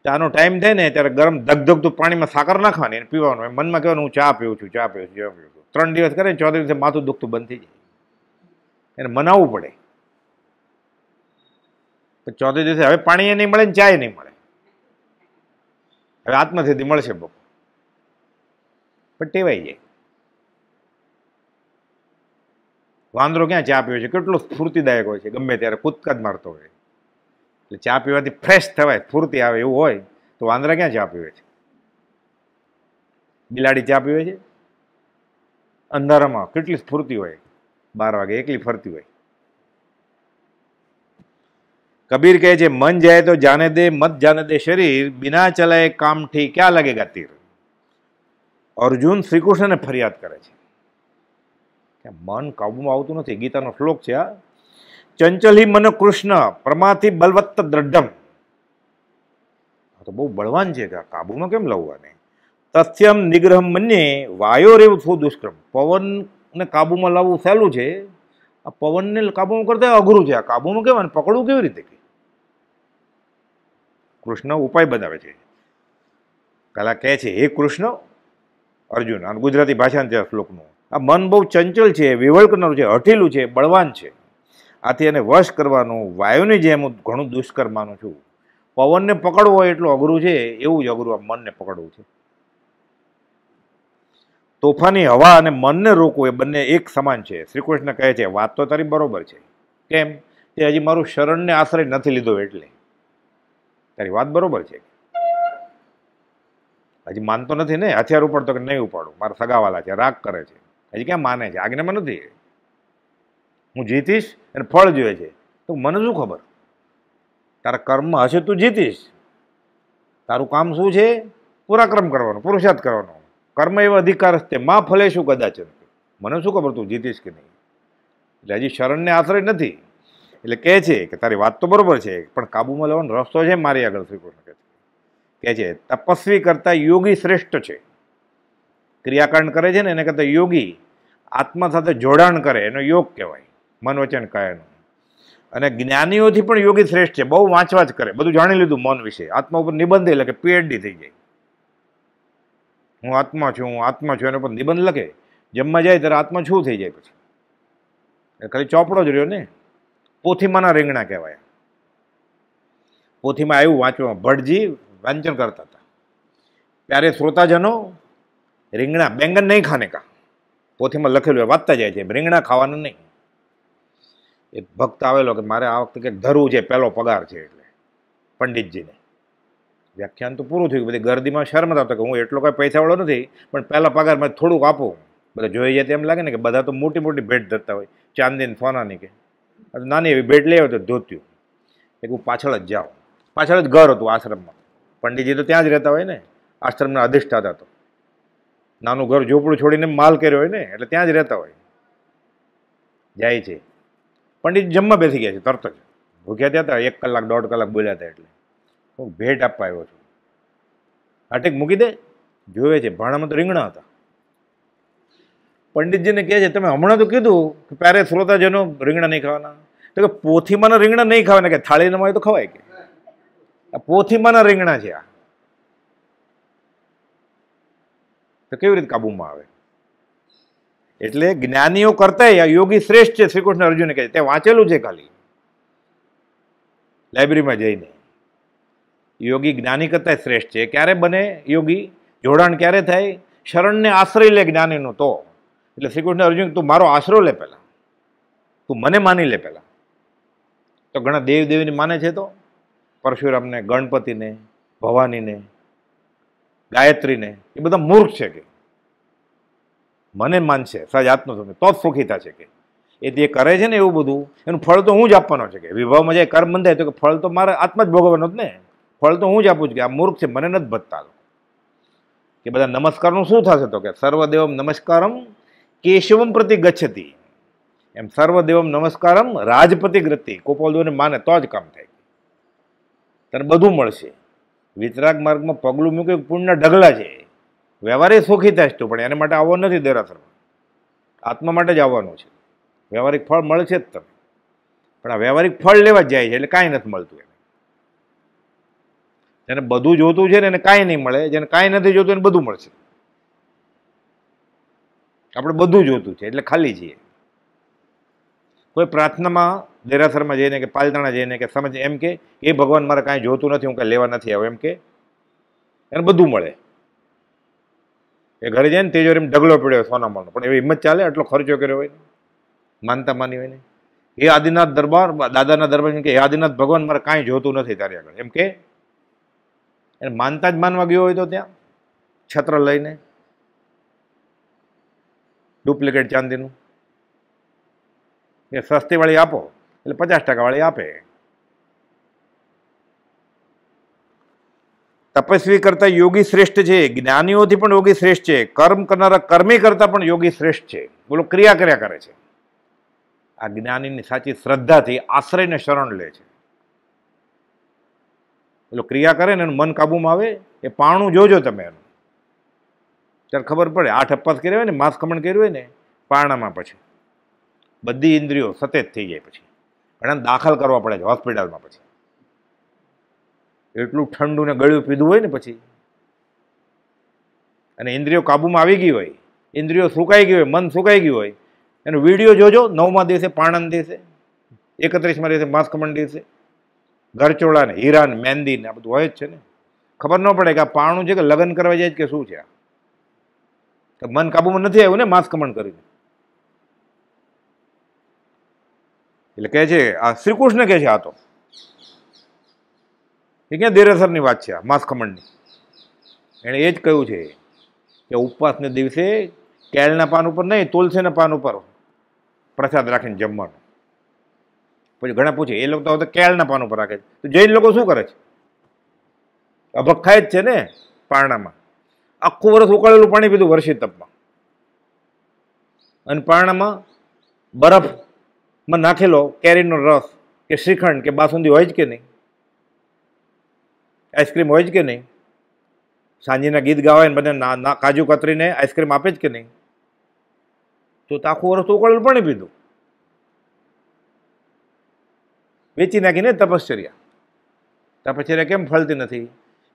ચાનો ટાઈમ થાય ને ત્યારે ગરમ ધગધગતું પાણીમાં સાકર નાખવાની અને પીવાનું એમ મનમાં કહેવાનું હું ચા પીવું છું ચા પીવું છું ચા પીવું છું ત્રણ દિવસ કરે ચોથે દિવસે માથું દુખતું બંધ થઈ જાય એને મનાવવું પડે ચોથે દિવસે હવે પાણી એ નહીં મળે ને ચા નહીં મળે હવે આત્મસિદ્ધિ મળશે બપોર પણ ટેવાઈ જાય વાંદરો ક્યાં ચા પીવે છે કેટલો સ્ફૂર્તિદાયક હોય છે ગમે ત્યારે કૂદકા જ મારતો હોય ચાપી વાધી ફ્રેશ થવાય ફૂર્તી આવે એવું હોય તો આંદરા કેા જાપી હોય છે બિલાડી જાપી હોય છે અંદરમાં કેટલી ફૂર્તી હોય 12 વાગે એકલી ફૂર્તી હોય કબીર કહે છે મન જાય તો જાને દે મત જાને દે શરીર બિના ચલાય કામ ઠે શું લાગેગા તીર अर्जुन શ્રી કૃષ્ણને ફરિયાદ કરે છે કે મન કાબુમાં આવતું નથી ગીતાનો ફ્લોક છે હા ચંચલી મન કૃષ્ણ પ્રમાથી બલવત્ત દ્રઢમ તો બહુ બળવાન છે કે કાબુમાં કેમ લાવવા તથ્યમ નિગ્રહમ મન્યે વાયો રેવ થો દુષ્કર્મ પવનને કાબુમાં લાવવું સહેલું છે આ પવનને કાબુમાં કરતા અઘરું છે આ કાબુમાં કેવાય પકડવું કેવી રીતે કૃષ્ણ ઉપાય બનાવે છે પહેલાં કહે છે હે કૃષ્ણ અર્જુન અને ગુજરાતી ભાષાંતર શ્લોકનું આ મન બહુ ચંચલ છે વિવળ કરનારું છે હઠેલું છે બળવાન છે આથી એને વશ કરવાનું વાયુની જેમ હું ઘણું દુષ્કર માનું છું પવનને પકડવો એટલું અઘરું છે એવું જ અઘરું આ મનને પકડવું છે તોફાની હવા અને મનને રોકવું એ બંને એક સમાન છે શ્રીકૃષ્ણ કહે છે વાત તો તારી બરોબર છે કેમ તે હજી મારું શરણને આશ્રય નથી લીધો એટલે તારી વાત બરોબર છે હજી માનતો નથી ને હથિયાર ઉપાડતો કે નહીં ઉપાડું મારા સગાવાલા છે રાગ કરે છે હજી ક્યાં માને છે આજ્ઞામાં નથી હું જીતીશ અને ફળ જોઈએ છે તો મને શું ખબર તારા કર્મ હશે તું જીતીશ તારું કામ શું છે પુરાક્રમ કરવાનો પુરુષાર્થ કરવાનો કર્મ એવો અધિકાર હશે મા ફલે શું કદાચ મને શું ખબર તું જીતીશ કે નહીં એટલે હજી શરણને આશ્રય નથી એટલે કહે છે કે તારી વાત તો બરાબર છે પણ કાબૂમાં લેવાનો રસ્તો છે મારી આગળ શ્રી કૃષ્ણ કહે છે કહે છે તપસ્વી કરતાં યોગી શ્રેષ્ઠ છે ક્રિયાકાંડ કરે છે ને એને કરતાં યોગી આત્મા સાથે જોડાણ કરે એનો યોગ કહેવાય મનવચન કાયાનું અને જ્ઞાનીઓથી પણ યોગી શ્રેષ્ઠ છે બહુ વાંચવા જ કરે બધું જાણી લીધું મન વિશે આત્મા ઉપર નિબંધ એટલે કે પીએચડી થઈ જાય હું આત્મા છું હું આત્મા છું એનો પણ નિબંધ લખે જમવા જાય ત્યારે આત્મા છું થઈ જાય પછી એ ખાલી ચોપડો જ રહ્યો ને પોથીમાના રીંગણા કહેવાય પોથીમાં આવ્યું વાંચવામાં ભટજી વાંચન કરતા હતા ત્યારે શ્રોતાજનો રીંગણા બેંગન નહીં ખાને કા પોથીમાં લખેલું વાંચતા જાય છે રીંગણા ખાવાનું નહીં એક ભક્ત આવેલો કે મારે આ વખતે કંઈક ધરવું છે પહેલો પગાર છે એટલે પંડિતજીને વ્યાખ્યાન તો પૂરું થયું બધી ગરદીમાં શરમ થતો કે હું એટલો કાંઈ પૈસાવાળો નથી પણ પહેલાં પગાર મને થોડુંક આપું બધા જોઈ જાય એમ લાગે ને કે બધા તો મોટી મોટી ભેટ ધરતા હોય ચાંદીને ફોનાની કે નાની એવી ભેટ લઈ આવ્યો તો ધોત્યું એક હું પાછળ જ જાઉં પાછળ જ ઘર હતું આશ્રમમાં પંડિતજી તો ત્યાં જ રહેતા હોય ને આશ્રમના અધિષ્ઠાતા તો નાનું ઘર ઝૂંપડું છોડીને માલ કર્યો હોય ને એટલે ત્યાં જ રહેતા હોય જાય છે પંડિત જમવા બેસી ગયા છે તરત જ ભૂખ્યા ત્યાં હતા એક કલાક દોઢ કલાક બોલ્યા હતા એટલે હું ભેટ આપવા આવ્યો છું આટેક મૂકી દે જોવે છે ભાણામાં તો રીંગણા હતા પંડિતજીને કહે છે તમે હમણાં તો કીધું કે પ્યારે શ્રોતાજનો રીંગણા નહીં ખાવાના તો કે પોથીમાંના રીંગણા નહીં ખાવાના કે થાળીના હોય તો ખવાય કે આ પોથીમાંના રીંગણા છે આ તો કેવી રીતે કાબૂમાં આવે એટલે જ્ઞાનીઓ કરતા યોગી શ્રેષ્ઠ છે શ્રી કૃષ્ણ અર્જુને કહે તે વાંચેલું છે ખાલી લાઇબ્રેરીમાં જઈને યોગી જ્ઞાની કરતા શ્રેષ્ઠ છે ક્યારે બને યોગી જોડાણ ક્યારે થાય શરણને આશ્રય લે જ્ઞાનીનું તો એટલે શ્રીકૃષ્ણ અર્જુન તું મારો આશરો લે પહેલાં તું મને માની લે પહેલાં તો ઘણા દેવદેવીને માને છે તો પરશુરામને ગણપતિને ભવાનીને ગાયત્રીને એ બધા મૂર્ખ છે કે મને માનશે સજાતનો તમે તો જ સુખીતા છે કે એ તે કરે છે ને એવું બધું એનું ફળ તો હું જ આપવાનો છે કે વિભાવમાં જાય કર્મ બંધાય તો કે ફળ તો મારે આત્મા જ ભોગવવાનો જ ને ફળ તો હું જ આપું છું કે આ મૂર્ખ છે મને નથી ભજતા કે બધા નમસ્કારનું શું થશે તો કે સર્વદેવમ નમસ્કારમ કેશવમ પ્રતિ ગચ્છતી એમ સર્વદેવમ નમસ્કારમ રાજપતિ ગ્રતિ કોપોલદેવને માને તો જ કામ થાય તને બધું મળશે વિતરાગ માર્ગમાં પગલું મૂક્યું પૂર્ણના ઢગલા છે વ્યવહાર એ સુખી થાય તો પણ એને માટે આવવાનું નથી દેરાસરમાં આત્મા માટે જ આવવાનું છે વ્યવહારિક ફળ મળશે જ તમે પણ આ વ્યવહારિક ફળ લેવા જ જાય છે એટલે કાંઈ નથી મળતું એને જેને બધું જોતું છે ને એને કાંઈ નહીં મળે જેને કાંઈ નથી જોતું એને બધું મળશે આપણે બધું જોતું છે એટલે ખાલી છીએ કોઈ પ્રાર્થનામાં દેરાસરમાં જઈને કે પાલતાણા જઈને કે સમજ એમ કે એ ભગવાન મારે કાંઈ જોતું નથી હું કાંઈ લેવા નથી આવ્યો એમ કે એને બધું મળે એ ઘરે જાય ને તિજોરીમાં ઢગલો પડ્યો સોનામાંનો પણ એવી હિંમત ચાલે એટલો ખર્ચો કર્યો હોય માનતા માની હોય ને એ આદિનાથ દરબાર દાદાના દરબાર કે હે આદિનાથ ભગવાન મારે કાંઈ જોતું નથી તારી આગળ એમ કે એને માનતા જ માનવા ગયો હોય તો ત્યાં છત્ર લઈને ડુપ્લિકેટ ચાંદીનું એ સસ્તીવાળી આપો એટલે પચાસ ટકાવાળી આપે તપસ્વી કરતા યોગી શ્રેષ્ઠ છે જ્ઞાનીઓથી પણ યોગી શ્રેષ્ઠ છે કર્મ કરનારા કર્મી કરતાં પણ યોગી શ્રેષ્ઠ છે બોલો ક્રિયા કર્યા કરે છે આ જ્ઞાનીની સાચી શ્રદ્ધાથી આશ્રયને શરણ લે છે એટલે ક્રિયા કરે ને એનું મન કાબૂમાં આવે એ પાણું જોજો તમે એનું ત્યારે ખબર પડે આઠ અપવાસ કર્યો હોય ને માંસ કર્યું હોય ને પારણામાં પછી બધી ઇન્દ્રિયો સતેજ થઈ જાય પછી ઘણા દાખલ કરવા પડે છે હોસ્પિટલમાં પછી એટલું ઠંડુ ને ગળ્યું પીધું હોય ને પછી અને ઇન્દ્રિયો કાબુમાં આવી ગઈ હોય ઇન્દ્રિયો સુકાઈ ગઈ હોય મન સુકાઈ ગયું હોય એનો વિડીયો જોજો નવમાં દિવસે પાણંદ દિવસે એકત્રીસમાં દિવસે માસ્કમણ દિવસે ઘરચોળા ને હીરા ને મહેંદી ને આ બધું હોય જ છે ને ખબર ન પડે કે આ પાણું છે કે લગ્ન કરવા જાય કે શું છે આ તો મન કાબુમાં નથી આવ્યું ને માસ્કમણ કરીને એટલે કહે છે આ શ્રીકૃષ્ણ કહે છે આ તો એ ક્યાં દેરેસરની વાત છે માસખમણની એણે એ જ કહ્યું છે કે ઉપવાસને દિવસે કેળના પાન ઉપર નહીં તુલસીના પાન ઉપર પ્રસાદ રાખીને જમવાનો પછી ઘણા પૂછે એ લોકો તો કેળના પાન ઉપર રાખે છે તો જૈન લોકો શું કરે છે અભખાય જ છે ને પારણામાં આખું વર્ષ ઉકાળેલું પાણી પીધું વર્ષી તપમાં અને પારણામાં બરફમાં નાખેલો કેરીનો રસ કે શ્રીખંડ કે બાસુંદી હોય જ કે નહીં આઈસ્ક્રીમ હોય જ કે નહીં સાંજેના ગીત ગાવાય ને બધા ના ના કાજુ કતરીને આઈસ્ક્રીમ આપે જ કે નહીં તો તો આખું વર્ષ ઉકળેલું પણ પીધું વેચી નાખીને તપશ્ચર્યા તપશ્ચર્યા કેમ ફળતી નથી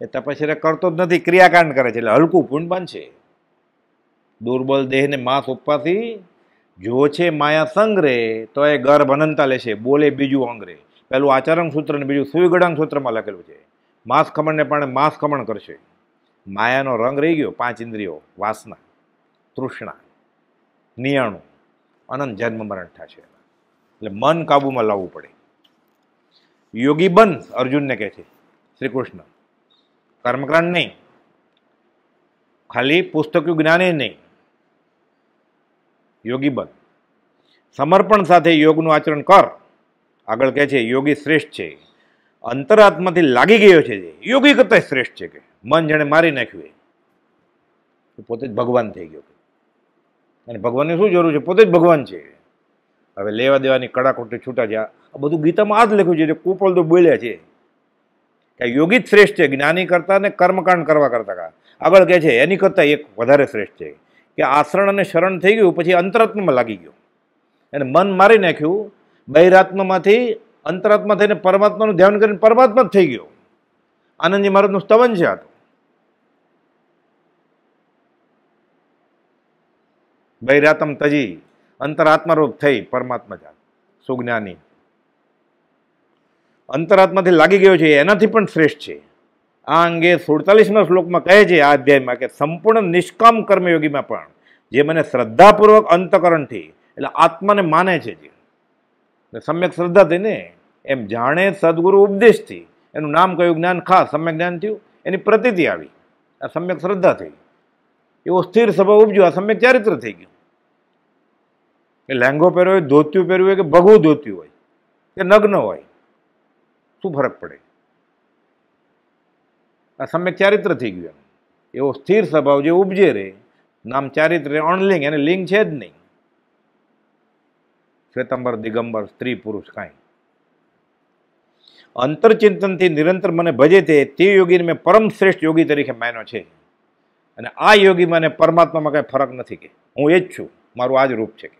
એ તપશ્ચર્યા કરતો જ નથી ક્રિયાકાંડ કરે છે એટલે હલકું પૂર્ણ છે દુર્બલ દેહને માંસ ઉપવાથી જો છે માયા સંગ્રે તો એ ગર્ભ અનંતા લેશે બોલે બીજું અંગ્રે પહેલું આચરણ સૂત્ર ને બીજું સુવિગડાંગ સૂત્રમાં લખેલું છે માંસ પણ માંસ કરશે માયાનો રંગ રહી ગયો પાંચ ઇન્દ્રિયો વાસના તૃષ્ણા નિયાણું અનંત જન્મ મરણ થશે એટલે મન કાબૂમાં લાવવું પડે યોગી બન અર્જુનને કહે છે શ્રી કૃષ્ણ કર્મકાંડ નહીં ખાલી પુસ્તક્યું જ્ઞાને નહીં યોગી બન સમર્પણ સાથે યોગનું આચરણ કર આગળ કહે છે યોગી શ્રેષ્ઠ છે અંતરાત્માથી લાગી ગયો છે જે યોગી કરતા શ્રેષ્ઠ છે કે મન જેણે મારી નાખ્યું એ પોતે જ ભગવાન થઈ ગયો અને ભગવાનની શું જરૂર છે પોતે જ ભગવાન છે હવે લેવા દેવાની કડાકોટી છૂટા છે આ બધું ગીતામાં આ જ લખ્યું છે જે કુપલ તો બોલ્યા છે કે યોગી જ શ્રેષ્ઠ છે જ્ઞાની કરતાં ને કર્મકાંડ કરવા કરતાં કા આગળ કહે છે એની કરતાં એક વધારે શ્રેષ્ઠ છે કે આશરણ અને શરણ થઈ ગયું પછી અંતરાત્મામાં લાગી ગયું અને મન મારી નાખ્યું બહિરાત્મામાંથી અંતરાત્મા થઈને પરમાત્માનું ધ્યાન કરીને પરમાત્મા જ થઈ ગયો આનંદજી મહારાજનું સ્તવન છે આ તો બૈરાતમ તજી અંતરાત્મારૂપ થઈ પરમાત્મા જાત સુજ્ઞાની અંતરાત્માથી લાગી ગયો છે એનાથી પણ શ્રેષ્ઠ છે આ અંગે સુડતાલીસમાં શ્લોકમાં કહે છે આ અધ્યાયમાં કે સંપૂર્ણ નિષ્કામ કર્મયોગીમાં પણ જે મને શ્રદ્ધાપૂર્વક અંતકરણથી એટલે આત્માને માને છે જે સમ્યક શ્રદ્ધા થઈને એમ જાણે સદગુરુ ઉપદેશથી એનું નામ કયું જ્ઞાન ખાસ સમ્યક જ્ઞાન થયું એની પ્રતિતિ આવી આ સમ્યક શ્રદ્ધા થઈ એવો સ્થિર સ્વભાવ ઉપજ્યો આ સમ્યક ચારિત્ર થઈ ગયું એ લેંગો પહેર્યો હોય ધોત્યું પહેર્યું હોય કે ભગવું ધોત્યું હોય કે નગ્ન હોય શું ફરક પડે આ સમ્યક ચારિત્ર થઈ ગયું એવો સ્થિર સ્વભાવ જે ઉપજે રહે નામ ચારિત્ર અણલિંગ એને લિંગ છે જ નહીં શ્વેતંબર દિગંબર સ્ત્રી પુરુષ કાંઈ અંતરચિંતનથી નિરંતર મને ભજે તે તે યોગીને મેં પરમ શ્રેષ્ઠ યોગી તરીકે માન્યો છે અને આ યોગી મને પરમાત્મામાં કાંઈ ફરક નથી કે હું એ જ છું મારું આ જ રૂપ છે કે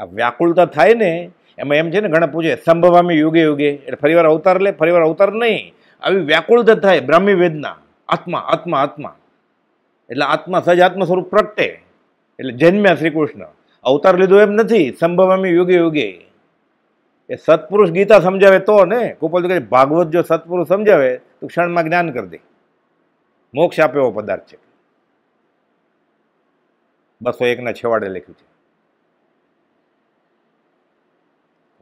આ વ્યાકુળતા થાય ને એમાં એમ છે ને ઘણા પૂછે સંભવામી યુગે યુગે એટલે ફરીવાર અવતાર લે ફરીવાર અવતાર નહીં આવી વ્યાકુળતા થાય બ્રાહ્મી વેદના આત્મા આત્મા આત્મા એટલે આત્મા સજ આત્મ સ્વરૂપ પ્રગટે એટલે જન્મ્યા શ્રી કૃષ્ણ અવતાર લીધો એમ નથી સંભવ સંભવામી યુગે યુગે એ સત્પુરુષ ગીતા સમજાવે તો ને ગોપાલ કહે ભાગવત જો સત્પુરુષ સમજાવે તો ક્ષણમાં જ્ઞાન કરી દે મોક્ષ આપે એવો પદાર્થ છે બસો એકના છેવાડે લખ્યું છે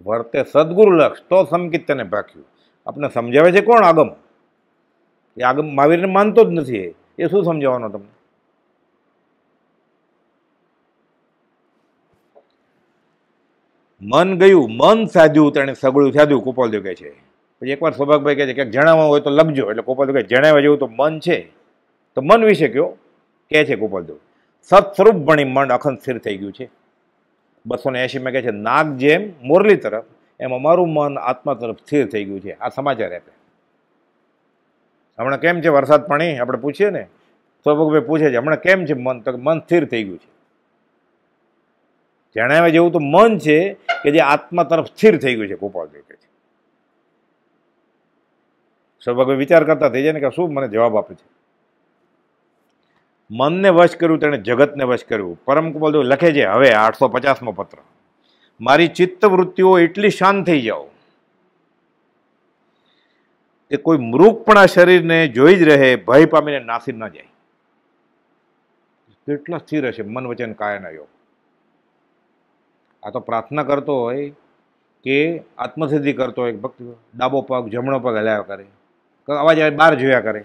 વર્તે સદગુરુ લક્ષ તો તેને ભાખ્યું આપણે સમજાવે છે કોણ આગમ એ આગમ મહાવીરને માનતો જ નથી એ શું સમજાવવાનો તમને મન ગયું મન સાધ્યું તેણે સગળું સાધ્યું ગોપાલદેવ કહે છે પછી એકવાર સૌભાગભાઈ કહે છે ક્યાંક જણાવવા હોય તો લખજો એટલે ગોપાલદેવ કહે જણાવવા જેવું તો મન છે તો મન વિશે કયો કહે છે ગોપાલદેવ સત્સ્વરૂપ ભણી મન અખંડ સ્થિર થઈ ગયું છે બસો ને એંશીમાં કહે છે નાગ જેમ મોરલી તરફ એમ અમારું મન આત્મા તરફ સ્થિર થઈ ગયું છે આ સમાચાર આપે હમણાં કેમ છે વરસાદ પાણી આપણે પૂછીએ ને સૌભાગભાઈ પૂછે છે હમણાં કેમ છે મન તો મન સ્થિર થઈ ગયું છે જણાવ્યા જેવું તો મન છે કે જે આત્મા તરફ સ્થિર થઈ ગયું છે ગોપાલ કહે છે સૌભાગ્ય વિચાર કરતા થઈ જાય ને કે શું મને જવાબ આપે છે મનને વશ કર્યું તેણે જગતને વશ કર્યું પરમ ગોપાલદેવ લખે છે હવે આઠસો પચાસમો પત્ર મારી ચિત્તવૃત્તિઓ એટલી શાંત થઈ જાઓ કે કોઈ મૃગપણા શરીરને જોઈ જ રહે ભય પામીને નાસી ન જાય કેટલા સ્થિર હશે મન વચન કાયાના યોગ આ તો પ્રાર્થના કરતો હોય કે આત્મસિદ્ધિ કરતો હોય ભક્તિ ડાબો પગ જમણો પગ હલાવ્યા કરે અવાજ આવે બહાર જોયા કરે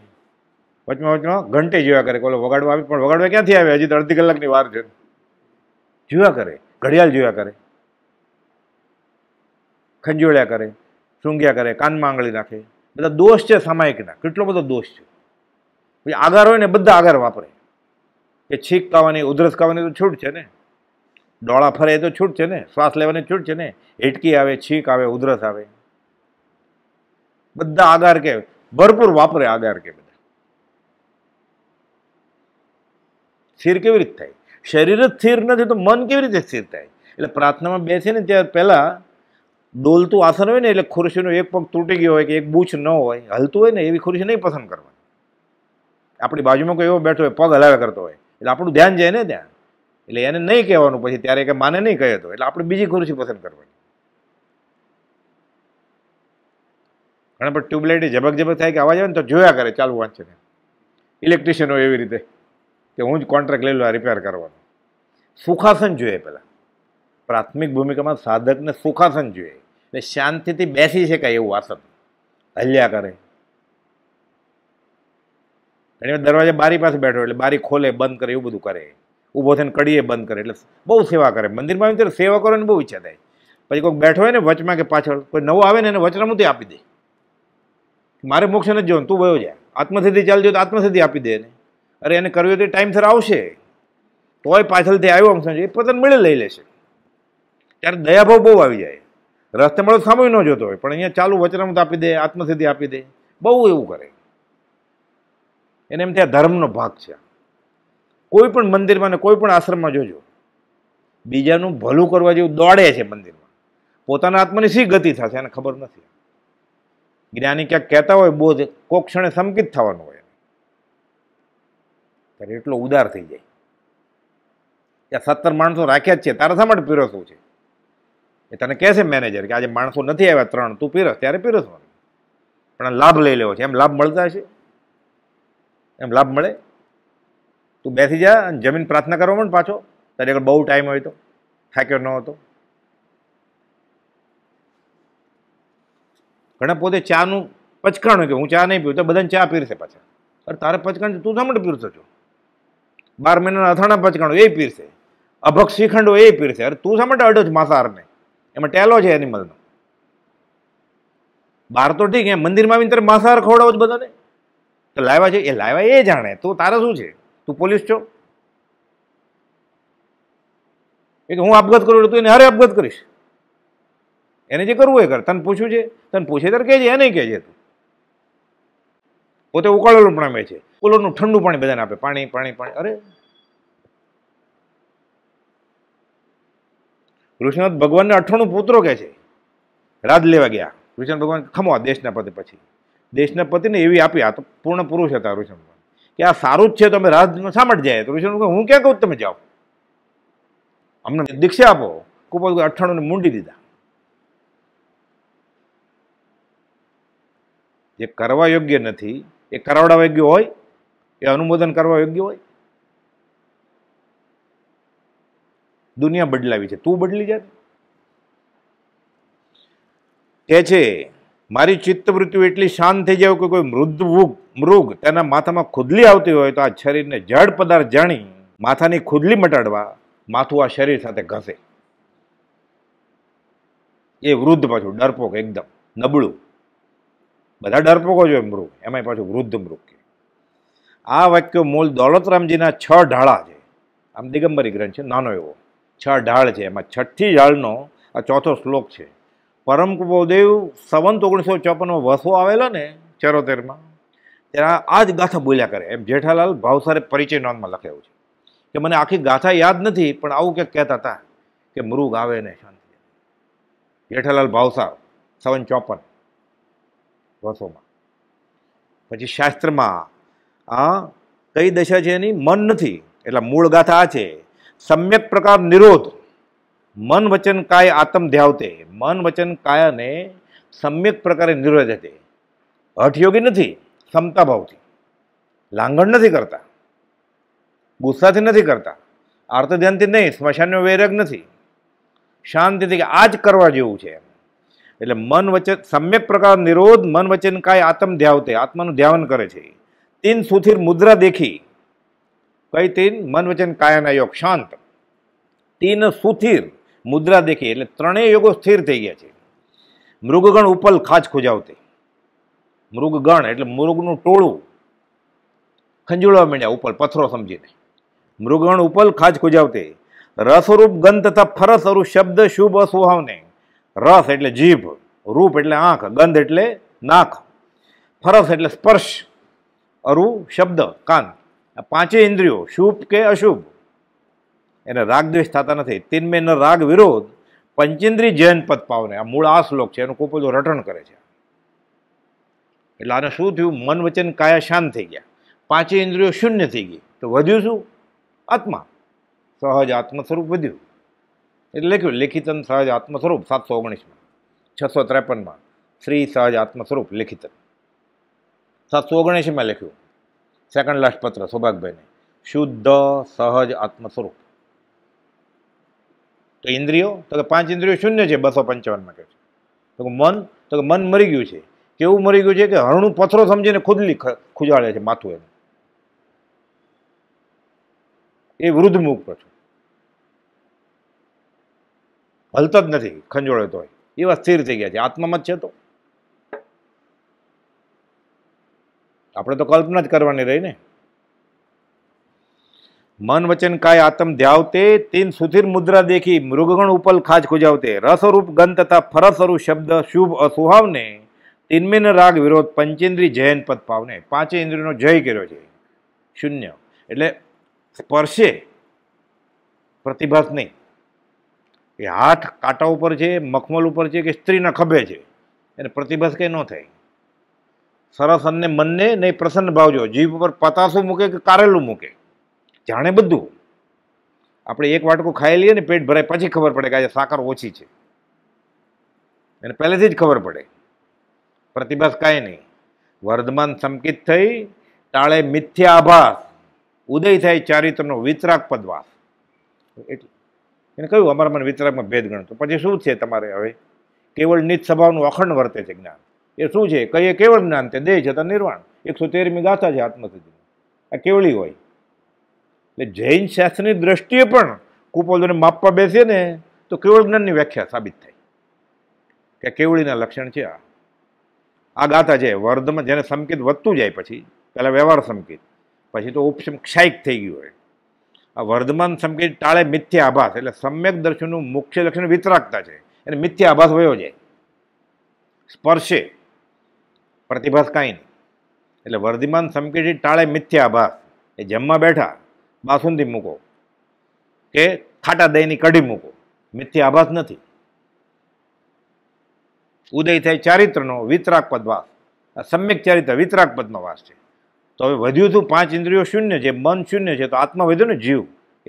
વચમાં વચમાં ઘંટે જોયા કરે કોલો વગાડવા આવે પણ વગાડવા ક્યાંથી આવે હજી તો અડધી કલાકની વાર છે જોયા કરે ઘડિયાળ જોયા કરે ખંજોળ્યા કરે સૂંઘ્યા કરે કાનમાં આંગળી નાખે બધા દોષ છે સામાયિકના કેટલો બધો દોષ છે પછી આગાર હોય ને બધા આગાર વાપરે કે છીક ખાવાની ઉધરસ ખાવાની તો છૂટ છે ને ડોળા ફરે એ તો છૂટ છે ને શ્વાસ લેવાની છૂટ છે ને હેટકી આવે છીંક આવે ઉધરસ આવે બધા આગાર કે ભરપૂર વાપરે આગાર કે બધા સ્થિર કેવી રીતે થાય શરીર જ સ્થિર નથી તો મન કેવી રીતે સ્થિર થાય એટલે પ્રાર્થનામાં બેસે ને ત્યાર પહેલાં ડોલતું આસન હોય ને એટલે ખુરશીનો એક પગ તૂટી ગયો હોય કે એક બૂછ ન હોય હલતું હોય ને એવી ખુરશી નહીં પસંદ કરવાની આપણી બાજુમાં કોઈ એવો બેઠો હોય પગ હલાવ્યા કરતો હોય એટલે આપણું ધ્યાન જાય ને ત્યાં એટલે એને નહીં કહેવાનું પછી ત્યારે કે માને નહીં કહે તો એટલે આપણે બીજી ખુરશી પસંદ કરવાની ઘણા પણ ટ્યુબલાઇટ જબક જબક થાય કે અવાજ આવે ને તો જોયા કરે ચાલુ વાંચે ને ઇલેક્ટ્રિશિયનો એવી રીતે કે હું જ કોન્ટ્રાક્ટ લઈ લો આ રિપેર કરવાનો સુખાસન જોઈએ પહેલાં પ્રાથમિક ભૂમિકામાં સાધકને સુખાસન જોઈએ એટલે શાંતિથી બેસી છે શકાય એવું આસન હલ્યા કરે ઘણી દરવાજા બારી પાસે બેઠો એટલે બારી ખોલે બંધ કરે એવું બધું કરે ઊભો થઈને કડીએ બંધ કરે એટલે બહુ સેવા કરે મંદિરમાં આવી ત્યારે સેવા ને બહુ ઈચ્છા થાય પછી કોઈક બેઠો હોય ને વચમાં કે પાછળ કોઈ નવો આવે ને એને વચનામૃતિ આપી દે મારે મોક્ષ નથી જોવાનું તું વયો જાય આત્મસિદ્ધિ ચાલજો તો આત્મસિદ્ધિ આપી દે એને અરે એને કરવી તો ટાઈમસર આવશે તોય પાછળથી આવ્યો આમ સમજો એ પોતાને મળે લઈ લેશે ત્યારે દયાભાવ બહુ આવી જાય રસ્તે મળો સમય ન જોતો હોય પણ અહીંયા ચાલુ વચનામૃત આપી દે આત્મસિદ્ધિ આપી દે બહુ એવું કરે એને એમ ત્યાં ધર્મનો ભાગ છે કોઈ પણ મંદિરમાં ને કોઈ પણ આશ્રમમાં જોજો બીજાનું ભલું કરવા જેવું દોડે છે મંદિરમાં પોતાના આત્માની શી ગતિ થશે એને ખબર નથી જ્ઞાની ક્યાંક કહેતા હોય બોધ કોક ક્ષણે સંકિત થવાનું હોય ત્યારે એટલો ઉદાર થઈ જાય ત્યાં સત્તર માણસો રાખ્યા જ છે તારા શા માટે પીરસવું છે એ તને કહેશે મેનેજર કે આજે માણસો નથી આવ્યા ત્રણ તું પીરસ ત્યારે પીરસવાનું પણ લાભ લઈ લેવો છે એમ લાભ મળતા હશે એમ લાભ મળે તું બેસી જા અને જમીન પ્રાર્થના કરવા પણ પાછો તારી આગળ બહુ ટાઈમ હોય તો થાક્યો ન હતો ઘણા પોતે ચાનું પચકાણ હોય કે હું ચા નહીં પીવું તો બધાને ચા પીરશે પાછા અરે તારે પચકાણ તું શા માટે પીરસો છો બાર મહિનાના અથાણા પચકાણો એ પીરશે અભક શ્રીખંડો એ પીરશે અરે તું શા માટે અડો જ માંસાહારને એમાં ટેલો છે એનિમલનો બહાર તો ઠીક એ મંદિરમાં આવીને તારે માંસાહાર ખવડાવો જ બધાને તો લાવ્યા છે એ લાવ્યા એ જાણે તું તારે શું છે તું પોલીસ છો એ કે હું આપઘાત કરું એટલે તું એને હારે આપઘાત કરીશ એને જે કરવું એ કર તને પૂછ્યું છે તને પૂછે ત્યારે કહેજે એને કહેજે તું પોતે ઉકાળેલું પણ પ્રમે છે કોલોનું ઠંડુ પાણી બધાને આપે પાણી પાણી પાણી અરે ઋષિનાથ ભગવાનને અઠાણું પુત્રો કહે છે રાજ લેવા ગયા કૃષ્ણ ભગવાન ખમવા દેશના પતિ પછી દેશના પતિને એવી આપી આ તો પૂર્ણ પુરુષ હતા ઋષિનાથ કે આ સારું જ છે તમે રાહ શા માટે જાય તો ઋષિ હું ક્યાં કહું તમે જાઓ અમને દીક્ષા આપો કુપોદ અઠ્ઠાણુંને મૂંડી દીધા જે કરવા યોગ્ય નથી એ કરાવડા યોગ્ય હોય એ અનુમોદન કરવા યોગ્ય હોય દુનિયા બદલાવી છે તું બદલી જાય કે છે મારી ચિત્તવૃત્તિઓ એટલી શાંત થઈ જાય કે કોઈ મૃદુગ મૃગ તેના માથામાં ખુદલી આવતી હોય તો આ શરીરને જડ પદાર્થ જાણી માથાની ખુદલી મટાડવા માથું આ શરીર સાથે ઘસે એ વૃદ્ધ પાછું ડરપોક એકદમ નબળું બધા ડરપોકો જોઈએ મૃગ એમાંય પાછું વૃદ્ધ મૃગ કે આ વાક્યો મૂળ દોલતરામજીના છ ઢાળા છે આમ દિગંબરી ગ્રંથ છે નાનો એવો છ ઢાળ છે એમાં છઠ્ઠી ઢાળનો આ ચોથો શ્લોક છે પરમ કુબોદેવ સંવંત ઓગણીસો ચોપનમાં વસો આવેલા ને ચરોતેરમાં ત્યારે આ જ ગાથા બોલ્યા કરે એમ જેઠાલાલ ભાવસારે પરિચય નોંધમાં લખેલું છે કે મને આખી ગાથા યાદ નથી પણ આવું કંઈક કહેતા હતા કે મૃગ આવે ને શાંતિ જેઠાલાલ ભાવસાર સવન ચોપન વસોમાં પછી શાસ્ત્રમાં આ કઈ દશા છે એની મન નથી એટલે મૂળ ગાથા આ છે સમ્યક પ્રકાર નિરોધ मन वचन काय आतम ધ્યાવતે મન વચન કાયાને સમ્યક પ્રકારે નિરોધ દેતે હઠયોગી નથી ક્ષમતા ભાવથી લાંઘણ નથી કરતા ગુસ્સાથી નથી કરતા આર્ત ધ્યાનથી નહીં સ્મશાનનો વૈરાગ નથી શાંતિથી કે આ જ કરવા જેવું છે એટલે મન વચન સમ્યક પ્રકાર નિરોધ મન વચન કાય આત્મ ધ્યાવતે આત્માનું ધ્યાન કરે છે તીન સુથિર મુદ્રા દેખી કઈ તીન મન વચન કાયાના યોગ શાંત તીન સુથિર મુદ્રા દેખી એટલે ત્રણેય યોગો સ્થિર થઈ ગયા છે મૃગગણ ઉપલ ખાજ ખોજાવતી મૃગગણ એટલે મૃગનું ટોળું ખંજુળવા માંડ્યા ઉપલ પથરો સમજીને મૃગગણ ઉપલ ખાજ ખોજાવતે રસરૂપ ગંધ તથા ફરસ અરુ શબ્દ શુભ અસુહાવને રસ એટલે જીભ રૂપ એટલે આંખ ગંધ એટલે નાખ ફરસ એટલે સ્પર્શ અરુ શબ્દ કાન આ પાંચે ઇન્દ્રિયો શુભ કે અશુભ એને રાગદ્વેષ થતા નથી તિન્મેન રાગ વિરોધ પંચેન્દ્રી જૈન પદ પાવને આ મૂળ આ શ્લોક છે એનું ખૂબ જ રટણ કરે છે એટલે આને શું થયું મન વચન કાયા શાંત થઈ ગયા પાંચે ઇન્દ્રિયો શૂન્ય થઈ ગઈ તો વધ્યું શું આત્મા સહજ આત્મ સ્વરૂપ વધ્યું એટલે લખ્યું લેખિતન સહજ આત્મ સ્વરૂપ સાતસો ઓગણીસમાં છસો ત્રેપનમાં શ્રી સહજ આત્મ સ્વરૂપ લેખિતન સાતસો ઓગણીસમાં લખ્યું સેકન્ડ લાસ્ટ પત્ર સૌભાગભાઈને શુદ્ધ સહજ આત્મ સ્વરૂપ તો ઇન્દ્રિયો તો કે પાંચ ઇન્દ્રિયો શૂન્ય છે બસો પંચાવનમાં કહે છે તો કે મન તો કે મન મરી ગયું છે કેવું મરી ગયું છે કે હરણું પથરો સમજીને ખુદલી ખુજાળે છે માથું એને એ વૃદ્ધ મુખ પાછું હલતા જ નથી ખંજોળે તો એવા સ્થિર થઈ ગયા છે આત્મામાં જ છે તો આપણે તો કલ્પના જ કરવાની રહી ને મન વચન કાય આતમ ધ્યાવતે તીન સુધીર મુદ્રા દેખી મૃગગણ ઉપલ ખાજ ખુજાવતે રસરૂપ ગન તથા ફરસરૂપ શબ્દ શુભ અસુહાવને તિન્મેન રાગ વિરોધ પંચેન્દ્રી જયન પદ પાવને પાંચે ઇન્દ્રિયનો જય કર્યો છે શૂન્ય એટલે સ્પર્શે પ્રતિભાસ નહીં એ હાથ કાંટા ઉપર છે મખમલ ઉપર છે કે સ્ત્રીના ખભે છે એને પ્રતિભાસ કંઈ ન થાય સરસ અને મનને નહીં પ્રસન્ન ભાવ જો જીભ ઉપર પતાસું મૂકે કે કારેલું મૂકે જાણે બધું આપણે એક વાટકો ખાઈ લઈએ ને પેટ ભરાય પછી ખબર પડે કે આજે સાકર ઓછી છે એને પહેલેથી જ ખબર પડે પ્રતિભાસ કાંઈ નહીં વર્ધમાન સંકિત થઈ તાળે મિથ્યાભાસ ઉદય થાય ચારિત્રનો વિતરાગ પદવાસ એટલે એને કહ્યું અમારા મને વિતરાગમાં ભેદ ગણતો પછી શું છે તમારે હવે કેવળ નિત સ્વભાવનું અખંડ વર્તે છે જ્ઞાન એ શું છે કહીએ કેવળ જ્ઞાન તે દેહ જતા નિર્વાણ એકસો તેરમી ગાથા છે આત્મસિદ્ધિ આ કેવળી હોય એટલે જૈન શાસ્ત્રની દ્રષ્ટિએ પણ કુપોલને માપવા બેસીએ ને તો કેવળ જ્ઞાનની વ્યાખ્યા સાબિત થાય કે કેવળીના લક્ષણ છે આ આ ગાતા છે વર્ધમાં જેને સંકેત વધતું જાય પછી પહેલાં વ્યવહાર સંકેત પછી તો ઉપશમ ક્ષાયિક થઈ ગયું હોય આ વર્ધમાન સંકેત ટાળે મિથ્ય આભાસ એટલે સમ્યક દર્શનનું મુખ્ય લક્ષણ વિતરાકતા છે એને મિથ્ય આભાસ વયો જાય સ્પર્શે પ્રતિભાસ કાંઈ નહીં એટલે વર્ધમાન સંકેત ટાળે મિથ્ય આભાસ એ જમવા બેઠા બાસુંદી મૂકો કે ખાટા દહીંની કઢી મૂકો મિથ્યા આભાસ નથી ઉદય થાય ચારિત્રનો વિતરાક પદવાસ આ સમ્યક ચારિત્ર વિતરાક પદનો વાસ છે તો હવે વધ્યું હતું પાંચ ઇન્દ્રિયો શૂન્ય છે મન શૂન્ય છે તો આત્મા વધ્યું ને જીવ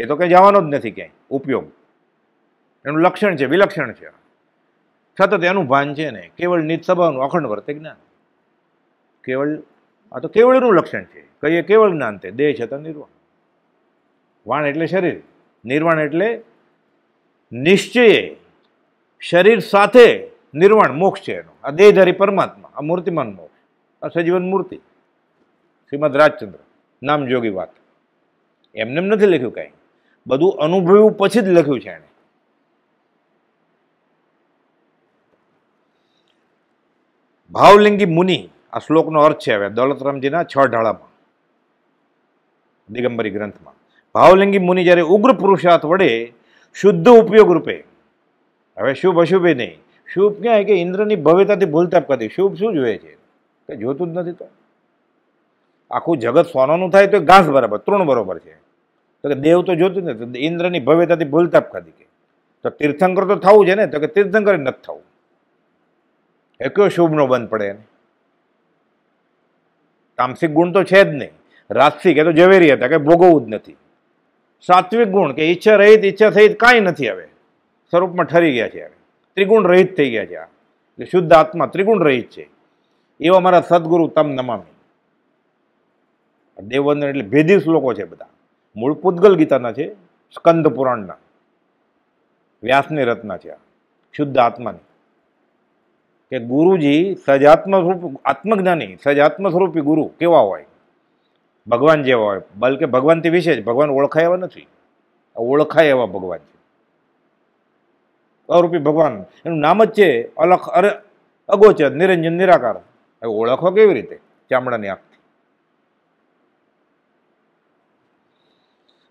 એ તો કંઈ જવાનો જ નથી ક્યાંય ઉપયોગ એનું લક્ષણ છે વિલક્ષણ છે સતત એનું ભાન છે ને કેવળ નિત સ્વભાવનું અખંડ વર્તે જ્ઞાન કેવળ આ તો કેવળનું લક્ષણ છે કહીએ કેવળ જ્ઞાન તે દેહ છે તો નિર્વાણ વાણ એટલે શરીર નિર્વાણ એટલે નિશ્ચયે શરીર સાથે નિર્વાણ મોક્ષ છે એનો આ દેહધારી પરમાત્મા આ મૂર્તિમાન મોક્ષ આ સજીવન મૂર્તિ શ્રીમદ રાજચંદ્ર નામજોગી વાત એમને નથી લખ્યું કાંઈ બધું અનુભવ્યું પછી જ લખ્યું છે એણે ભાવલિંગી મુનિ આ શ્લોકનો અર્થ છે હવે દોલતરામજીના છ ઢાળામાં દિગંબરી ગ્રંથમાં ભાવલિંગી મુનિ જ્યારે ઉગ્ર પુરુષાર્થ વડે શુદ્ધ ઉપયોગ રૂપે હવે શુભ અશુભે નહીં શુભ ક્યાં કે ઇન્દ્રની ભવ્યતાથી ભૂલતાપ કરતી શુભ શું જોઈએ છે કે જોતું જ નથી તો આખું જગત સોનાનું થાય તો ઘાસ બરાબર તૃણ બરાબર છે તો કે દેવ તો જોતું જ નથી ઇન્દ્રની ભવ્યતાથી ભૂલતાપ ખાધી કે તો તીર્થંકર તો થવું છે ને તો કે તીર્થંકર નથી થવું એ કયો શુભનો બંધ પડે એને તામસિક ગુણ તો છે જ નહીં રાજસિક એ તો જવેરી હતા કે ભોગવવું જ નથી સાત્વિક ગુણ કે ઈચ્છા રહિત ઈચ્છા સહિત કાંઈ નથી હવે સ્વરૂપમાં ઠરી ગયા છે હવે ત્રિગુણ રહિત થઈ ગયા છે આ એટલે શુદ્ધ આત્મા ત્રિગુણ રહિત છે એવા મારા સદગુરુ તમ નમામી દેવવંદન એટલે ભેદી શ્લોકો છે બધા મૂળ પૂતગલ ગીતાના છે સ્કંદ પુરાણના વ્યાસની રચના છે આ શુદ્ધ આત્માની કે ગુરુજી સજાત્મ સ્વરૂપ આત્મજ્ઞાની સજાત્મ સ્વરૂપી ગુરુ કેવા હોય ભગવાન જેવા હોય બલકે ભગવાનથી વિશેષ ભગવાન ઓળખાય એવા નથી ઓળખાય એવા ભગવાન છે અરૂપી ભગવાન એનું નામ જ છે અલખ અરે અગોચર નિરંજન નિરાકાર હવે ઓળખવા કેવી રીતે ચામડાની આંખથી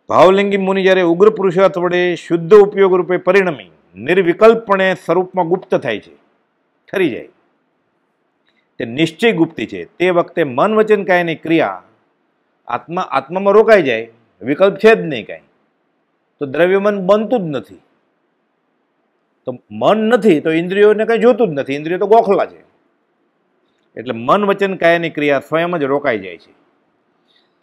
ભાવલિંગી મુનિ જ્યારે ઉગ્ર પુરુષાર્થ વડે શુદ્ધ ઉપયોગ રૂપે પરિણમી નિર્વિકલ્પપણે સ્વરૂપમાં ગુપ્ત થાય છે ઠરી જાય તે નિશ્ચય ગુપ્તિ છે તે વખતે મન વચન કાયની ક્રિયા આત્મા આત્મામાં રોકાઈ જાય વિકલ્પ છે જ નહીં કાંઈ તો દ્રવ્ય મન બનતું જ નથી તો મન નથી તો ઇન્દ્રિયોને કંઈ જોતું જ નથી ઇન્દ્રિયો તો ગોખલા છે એટલે મન વચન કાયાની ક્રિયા સ્વયં જ રોકાઈ જાય છે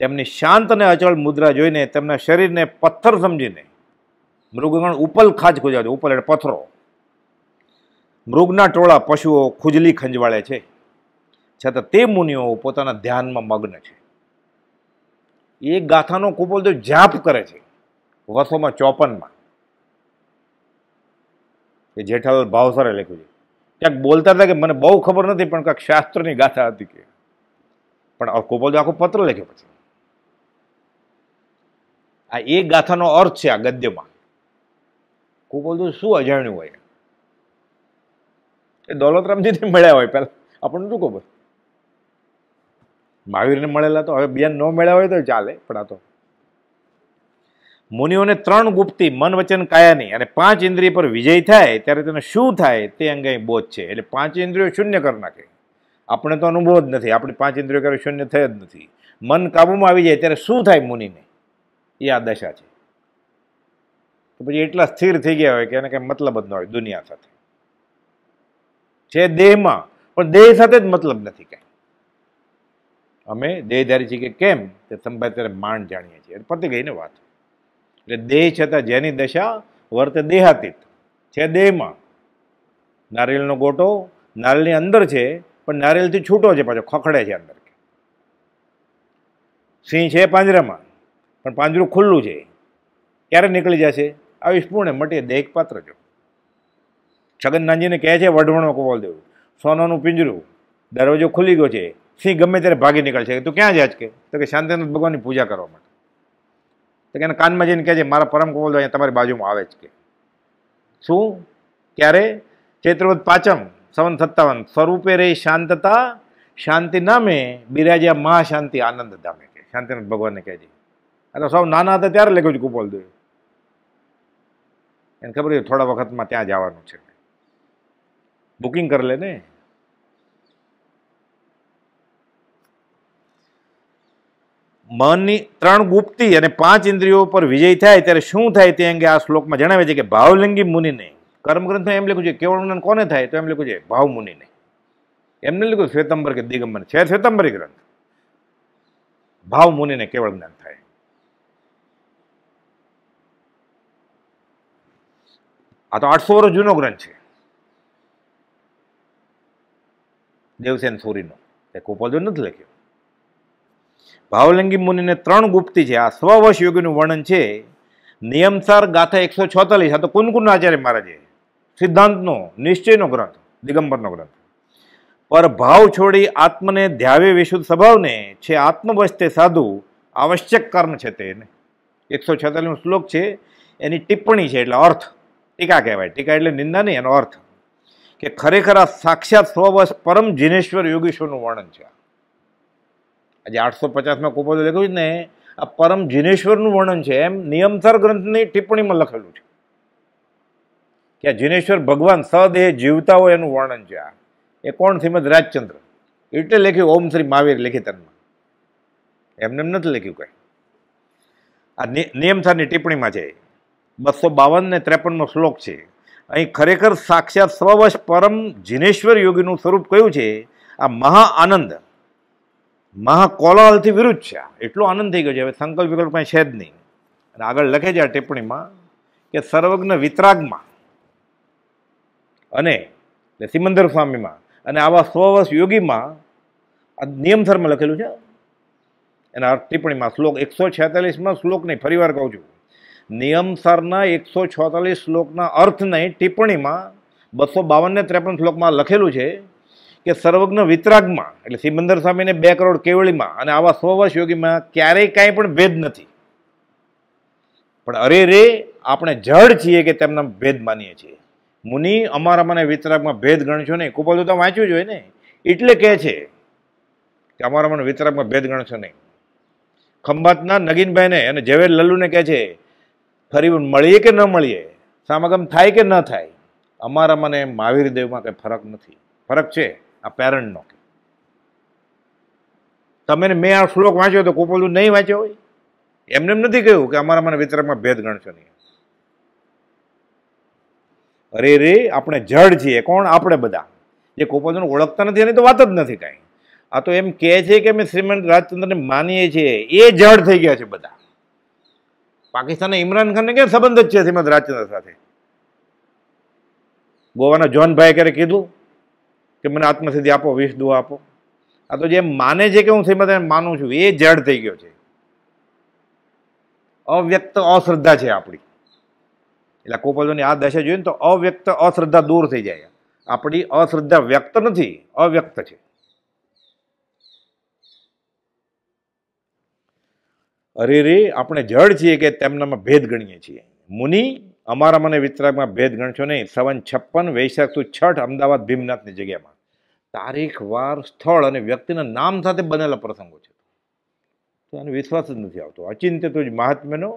તેમની શાંત અને અચળ મુદ્રા જોઈને તેમના શરીરને પથ્થર સમજીને મૃગગણ ઉપલ ખાજ ખોજાવે ઉપલ એટલે પથ્થરો મૃગના ટોળા પશુઓ ખુજલી ખંજવાળે છે છતાં તે મુનિઓ પોતાના ધ્યાનમાં મગ્ન છે એ ગાથાનો કુબોલદેવ જાપ કરે છે વર્ષોમાં ચોપનમાં એ જેઠાલાલ ભાવસરે લખ્યું છે ક્યાંક બોલતા હતા કે મને બહુ ખબર નથી પણ કાંઈક શાસ્ત્રની ગાથા હતી કે પણ કુબોલદેવ આખો પત્ર લખ્યો પછી આ એ ગાથાનો અર્થ છે આ ગદ્યમાં કુબોલદેવ શું અજાણ્યું હોય એ દોલતરામજીથી મળ્યા હોય પહેલાં આપણને શું ખબર મહાવીરને મળેલા તો હવે બેન ન મળ્યા હોય તો ચાલે પણ આ તો મુનિઓને ત્રણ ગુપ્તી મન વચન કાયાની અને પાંચ ઇન્દ્રિય પર વિજય થાય ત્યારે તેને શું થાય તે અંગે બોધ છે એટલે પાંચ ઇન્દ્રિયો શૂન્ય કરી નાખે આપણે તો અનુભવ જ નથી આપણી પાંચ ઇન્દ્રિયો ક્યારે શૂન્ય થઈ જ નથી મન કાબૂમાં આવી જાય ત્યારે શું થાય મુનિને એ આ દશા છે તો પછી એટલા સ્થિર થઈ ગયા હોય કે એને કંઈ મતલબ જ ન હોય દુનિયા સાથે છે દેહમાં પણ દેહ સાથે જ મતલબ નથી કંઈ અમે દેહધારી છીએ કે કેમ તે સંભાળ અત્યારે માંડ જાણીએ છીએ પતી ગઈને વાત એટલે દેહ છતાં જેની દશા વર્તે દેહાતીત છે દેહમાં નારિયેળનો ગોટો નારિયેળની અંદર છે પણ નારિયેળથી છૂટો છે પાછો ખખડે છે અંદર સિંહ છે પાંજરામાં પણ પાંજરું ખુલ્લું છે ક્યારે નીકળી જશે આવી પૂર્ણ મટીએ દેહ પાત્ર જો છગન નાનજીને કહે છે વઢવણો કોલ દેવું સોનાનું પિંજરું દરવાજો ખુલી ગયો છે સિંહ ગમે ત્યારે ભાગી નીકળશે તું ક્યાં જાય કે તો કે શાંતિનાથ ભગવાનની પૂજા કરવા માટે તો કે એને કાનમાં જઈને કહેજે મારા પરમ કમલ અહીંયા તમારી બાજુમાં આવે જ કે શું ક્યારે ચૈત્રવત પાંચમ સવન સત્તાવન સ્વરૂપે રહી શાંતતા શાંતિ નામે બિરાજ્યા મહાશાંતિ આનંદ ધામે કે શાંતિનાથ ભગવાનને કહેજે અને સૌ નાના હતા ત્યારે લખ્યું જ કુપોલ દોયું એને ખબર થોડા વખતમાં ત્યાં જવાનું છે બુકિંગ કરી લે ને મનની ત્રણ ગુપ્તિ અને પાંચ ઇન્દ્રિયો પર વિજય થાય ત્યારે શું થાય તે અંગે આ શ્લોકમાં જણાવે છે કે ભાવલિંગી મુનિને કર્મગ્રંથમાં એમ લખ્યું છે કેવળ કોને થાય તો એમ લખ્યું છે ભાવ મુનિને એમને લખ્યું શ્વેતંબર કે દિગંબર છે શ્વેતંબરી ગ્રંથ ભાવ મુનિને કેવળ જ્ઞાન થાય આ તો આઠસો વર્ષ જૂનો ગ્રંથ છે દેવસેન સૂરીનો એ કોપોલજો નથી લખ્યો ભાવલંગી મુનિને ત્રણ ગુપ્તી છે આ સ્વવશ યોગીનું વર્ણન છે નિયમસાર ગાથા એકસો છોતાલીસ આ તો કુનકુન આચાર્ય મહારાજે સિદ્ધાંતનો નિશ્ચયનો ગ્રંથ દિગંબરનો ગ્રંથ પર ભાવ છોડી આત્મને ધ્યાવે વિશુદ્ધ સ્વભાવને છે આત્મવસ્તે સાધુ આવશ્યક કર્મ છે તેને એકસો છેતાલીસનો શ્લોક છે એની ટિપ્પણી છે એટલે અર્થ ટીકા કહેવાય ટીકા એટલે નિંદા નહીં એનો અર્થ કે ખરેખર આ સાક્ષાત સ્વવશ પરમ જિનેશ્વર યોગેશ્વરનું વર્ણન છે આ આજે આઠસો પચાસમાં કુપોદો લખ્યું છે ને આ પરમ જીનેશ્વરનું વર્ણન છે એમ નિયમસર ગ્રંથની ટિપ્પણીમાં લખેલું છે કે આ જીનેશ્વર ભગવાન સદેહ જીવતા હોય એનું વર્ણન છે આ એ કોણ શ્રીમદ રાજચંદ્ર એટલે લખ્યું ઓમ શ્રી મહાવીર લેખિતનમાં એમને એમ નથી લખ્યું કંઈ આ નિયમસરની ટિપ્પણીમાં છે બસો બાવન ને ત્રેપનનો શ્લોક છે અહીં ખરેખર સાક્ષાત સ્વવશ પરમ જીનેશ્વર યોગીનું સ્વરૂપ કયું છે આ મહા આનંદ મહાકોલાહલથી વિરુદ્ધ છે એટલો આનંદ થઈ ગયો છે હવે સંકલ્પ વિકલ્પ કાંઈ છે જ નહીં અને આગળ લખે છે આ ટિપ્પણીમાં કે સર્વજ્ઞ વિતરાગમાં અને એટલે સિમંદર સ્વામીમાં અને આવા સો વર્ષ યોગીમાં આ નિયમસરમાં લખેલું છે એના ટિપ્પણીમાં શ્લોક એકસો છેતાલીસમાં શ્લોક નહીં ફરીવાર કહું છું નિયમસરના એકસો છોતાલીસ શ્લોકના અર્થ નહીં ટિપ્પણીમાં બસો બાવનને ત્રેપન શ્લોકમાં લખેલું છે કે સર્વજ્ઞ વિતરાગમાં એટલે સિમંદર સ્વામીને બે કરોડ કેવળીમાં અને આવા સો વર્ષ યોગીમાં ક્યારેય કાંઈ પણ ભેદ નથી પણ અરે રે આપણે જડ છીએ કે તેમના ભેદ માનીએ છીએ મુનિ અમારા મને વિતરાગમાં ભેદ ગણશો નહીં ખૂબ બધું તો વાંચ્યું જોઈએ ને એટલે કહે છે કે અમારા મને વિતરાગમાં ભેદ ગણશો નહીં ખંભાતના નગીનભાઈને અને ઝવેર લલ્લુને કહે છે ફરી મળીએ કે ન મળીએ સામાગમ થાય કે ન થાય અમારા મને મહાવીર દેવમાં કંઈ ફરક નથી ફરક છે આ પેરેન્ટનો તમે મેં આ શ્લોક વાંચ્યો તો કોપોલું નહીં વાંચ્યો હોય એમને એમ નથી કહ્યું કે અમારા મને વિતરકમાં ભેદ ગણશો નહીં અરે રે આપણે જડ છીએ કોણ આપણે બધા જે કોપોલુને ઓળખતા નથી એની તો વાત જ નથી કાંઈ આ તો એમ કહે છે કે અમે શ્રીમંત રાજચંદ્રને માનીએ છીએ એ જડ થઈ ગયા છે બધા પાકિસ્તાનના ઇમરાન ખાનને ક્યાં સંબંધ જ છે શ્રીમંત રાજચંદ્ર સાથે ગોવાના જોનભાઈ ક્યારે કીધું કે મને આત્મસિદ્ધિ આપો વીસ આપો આ તો જે માને છે કે હું શ્રીમદ માનું છું એ જડ થઈ ગયો છે અવ્યક્ત અશ્રદ્ધા છે આપણી એટલે કોપલોની આ દશા જોઈએ ને તો અવ્યક્ત અશ્રદ્ધા દૂર થઈ જાય આપણી અશ્રદ્ધા વ્યક્ત નથી અવ્યક્ત છે અરે રે આપણે જડ છીએ કે તેમનામાં ભેદ ગણીએ છીએ મુનિ અમારા મને વિતરાગમાં ભેદ ગણશો નહીં સવન છપ્પન વૈશાખ સુદ છઠ અમદાવાદ ભીમનાથની જગ્યામાં તારીખ વાર સ્થળ અને વ્યક્તિના નામ સાથે બનેલા પ્રસંગો છે તો આને વિશ્વાસ જ નથી આવતો અચિંત્ય તો જ મહાત્મ્યનો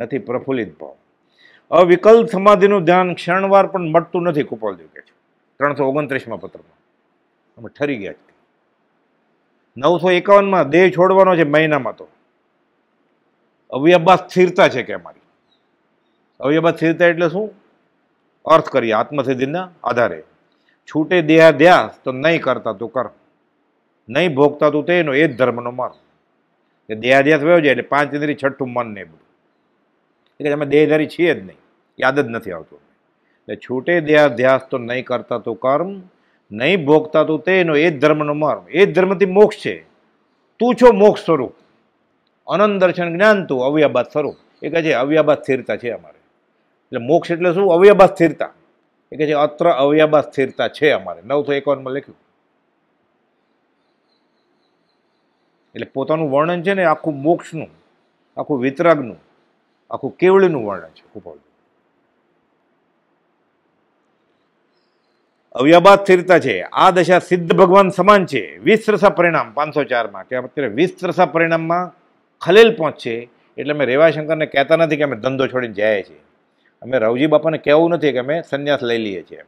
નથી પ્રફુલ્લિત ભાવ અવિકલ્પ સમાધિનું ધ્યાન ક્ષણવાર પણ મટતું નથી કુપાલદેવ કહે છે ત્રણસો ઓગણત્રીસમાં પત્રમાં અમે ઠરી ગયા છે નવસો એકાવનમાં દેહ છોડવાનો છે મહિનામાં તો અવ્યબા સ્થિરતા છે કે અમારી અવ્યબા સ્થિરતા એટલે શું અર્થ કરીએ આત્મસિદ્ધિના આધારે છૂટે દેહાધ્યાસ તો નહીં કરતા તું કર નહીં ભોગતા તું તેનો એ જ ધર્મનો માર એ દેહાધ્યાસ વયો જાય એટલે પાંચ ઇન્દ્રિય છઠ્ઠું મન ને બધું એટલે અમે દેહધારી છીએ જ નહીં યાદ જ નથી આવતું એટલે છૂટે દેહાધ્યાસ તો નહીં કરતા તું કર્મ નહીં ભોગતા તું તેનો એ જ ધર્મનો મર્મ એ જ ધર્મથી મોક્ષ છે તું છો મોક્ષ સ્વરૂપ અનંત દર્શન જ્ઞાન તું અવ્યાબાદ સ્વરૂપ એ કહે છે અવ્યાબાદ સ્થિરતા છે અમારે એટલે મોક્ષ એટલે શું અવ્યાબાદ સ્થિરતા એ કહે છે અત્ર અવયબા સ્થિરતા છે અમારે નવસો એકાવનમાં લખ્યું એટલે પોતાનું વર્ણન છે ને આખું મોક્ષનું આખું વિતરાગનું આખું કેવળનું વર્ણન છે ખૂબ અવ્યબા સ્થિરતા છે આ દશા સિદ્ધ ભગવાન સમાન છે વિસ્તરસા પરિણામ પાંચસો ચારમાં કે અત્યારે વિસ્તરસા પરિણામમાં ખલેલ પહોંચશે એટલે અમે રેવાશંકરને કહેતા નથી કે અમે ધંધો છોડીને જાય છીએ અમે રવજી બાપાને કહેવું નથી કે અમે સંન્યાસ લઈ લઈએ છીએ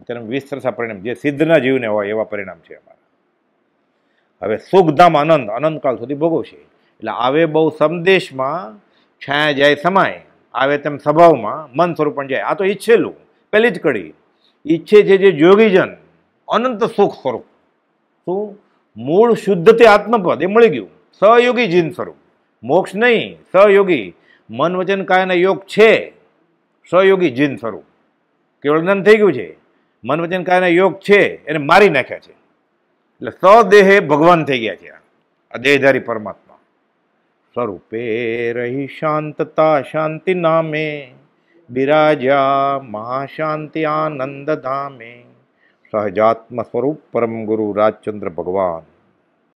અત્યારે વિસ્તરસા પરિણામ જે સિદ્ધના જીવને હોય એવા પરિણામ છે અમારા હવે સુખધામ આનંદ અનંતકાળ સુધી ભોગવશે એટલે આવે બહુ સંદેશમાં છાયા જાય સમાય આવે તેમ સ્વભાવમાં મન સ્વરૂપ પણ જાય આ તો ઈચ્છેલું પહેલી જ કડી ઈચ્છે છે જે યોગીજન અનંત સુખ સ્વરૂપ શું મૂળ શુદ્ધ તે આત્મપદ એ મળી ગયું સહયોગી જીન સ્વરૂપ મોક્ષ નહીં સહયોગી મન વચન કાયના યોગ છે સહયોગી જીન સ્વરૂપ કેવળજ્ઞાન થઈ ગયું છે મન વચન કાયના યોગ છે એને મારી નાખ્યા છે એટલે સદેહે ભગવાન થઈ ગયા છે આ દેહધારી પરમાત્મા સ્વરૂપે રહી શાંતતા શાંતિ નામે બિરાજા મહાશાંતિ આનંદ ધામે સહજાત્મ સ્વરૂપ પરમ ગુરુ રાજચંદ્ર ભગવાન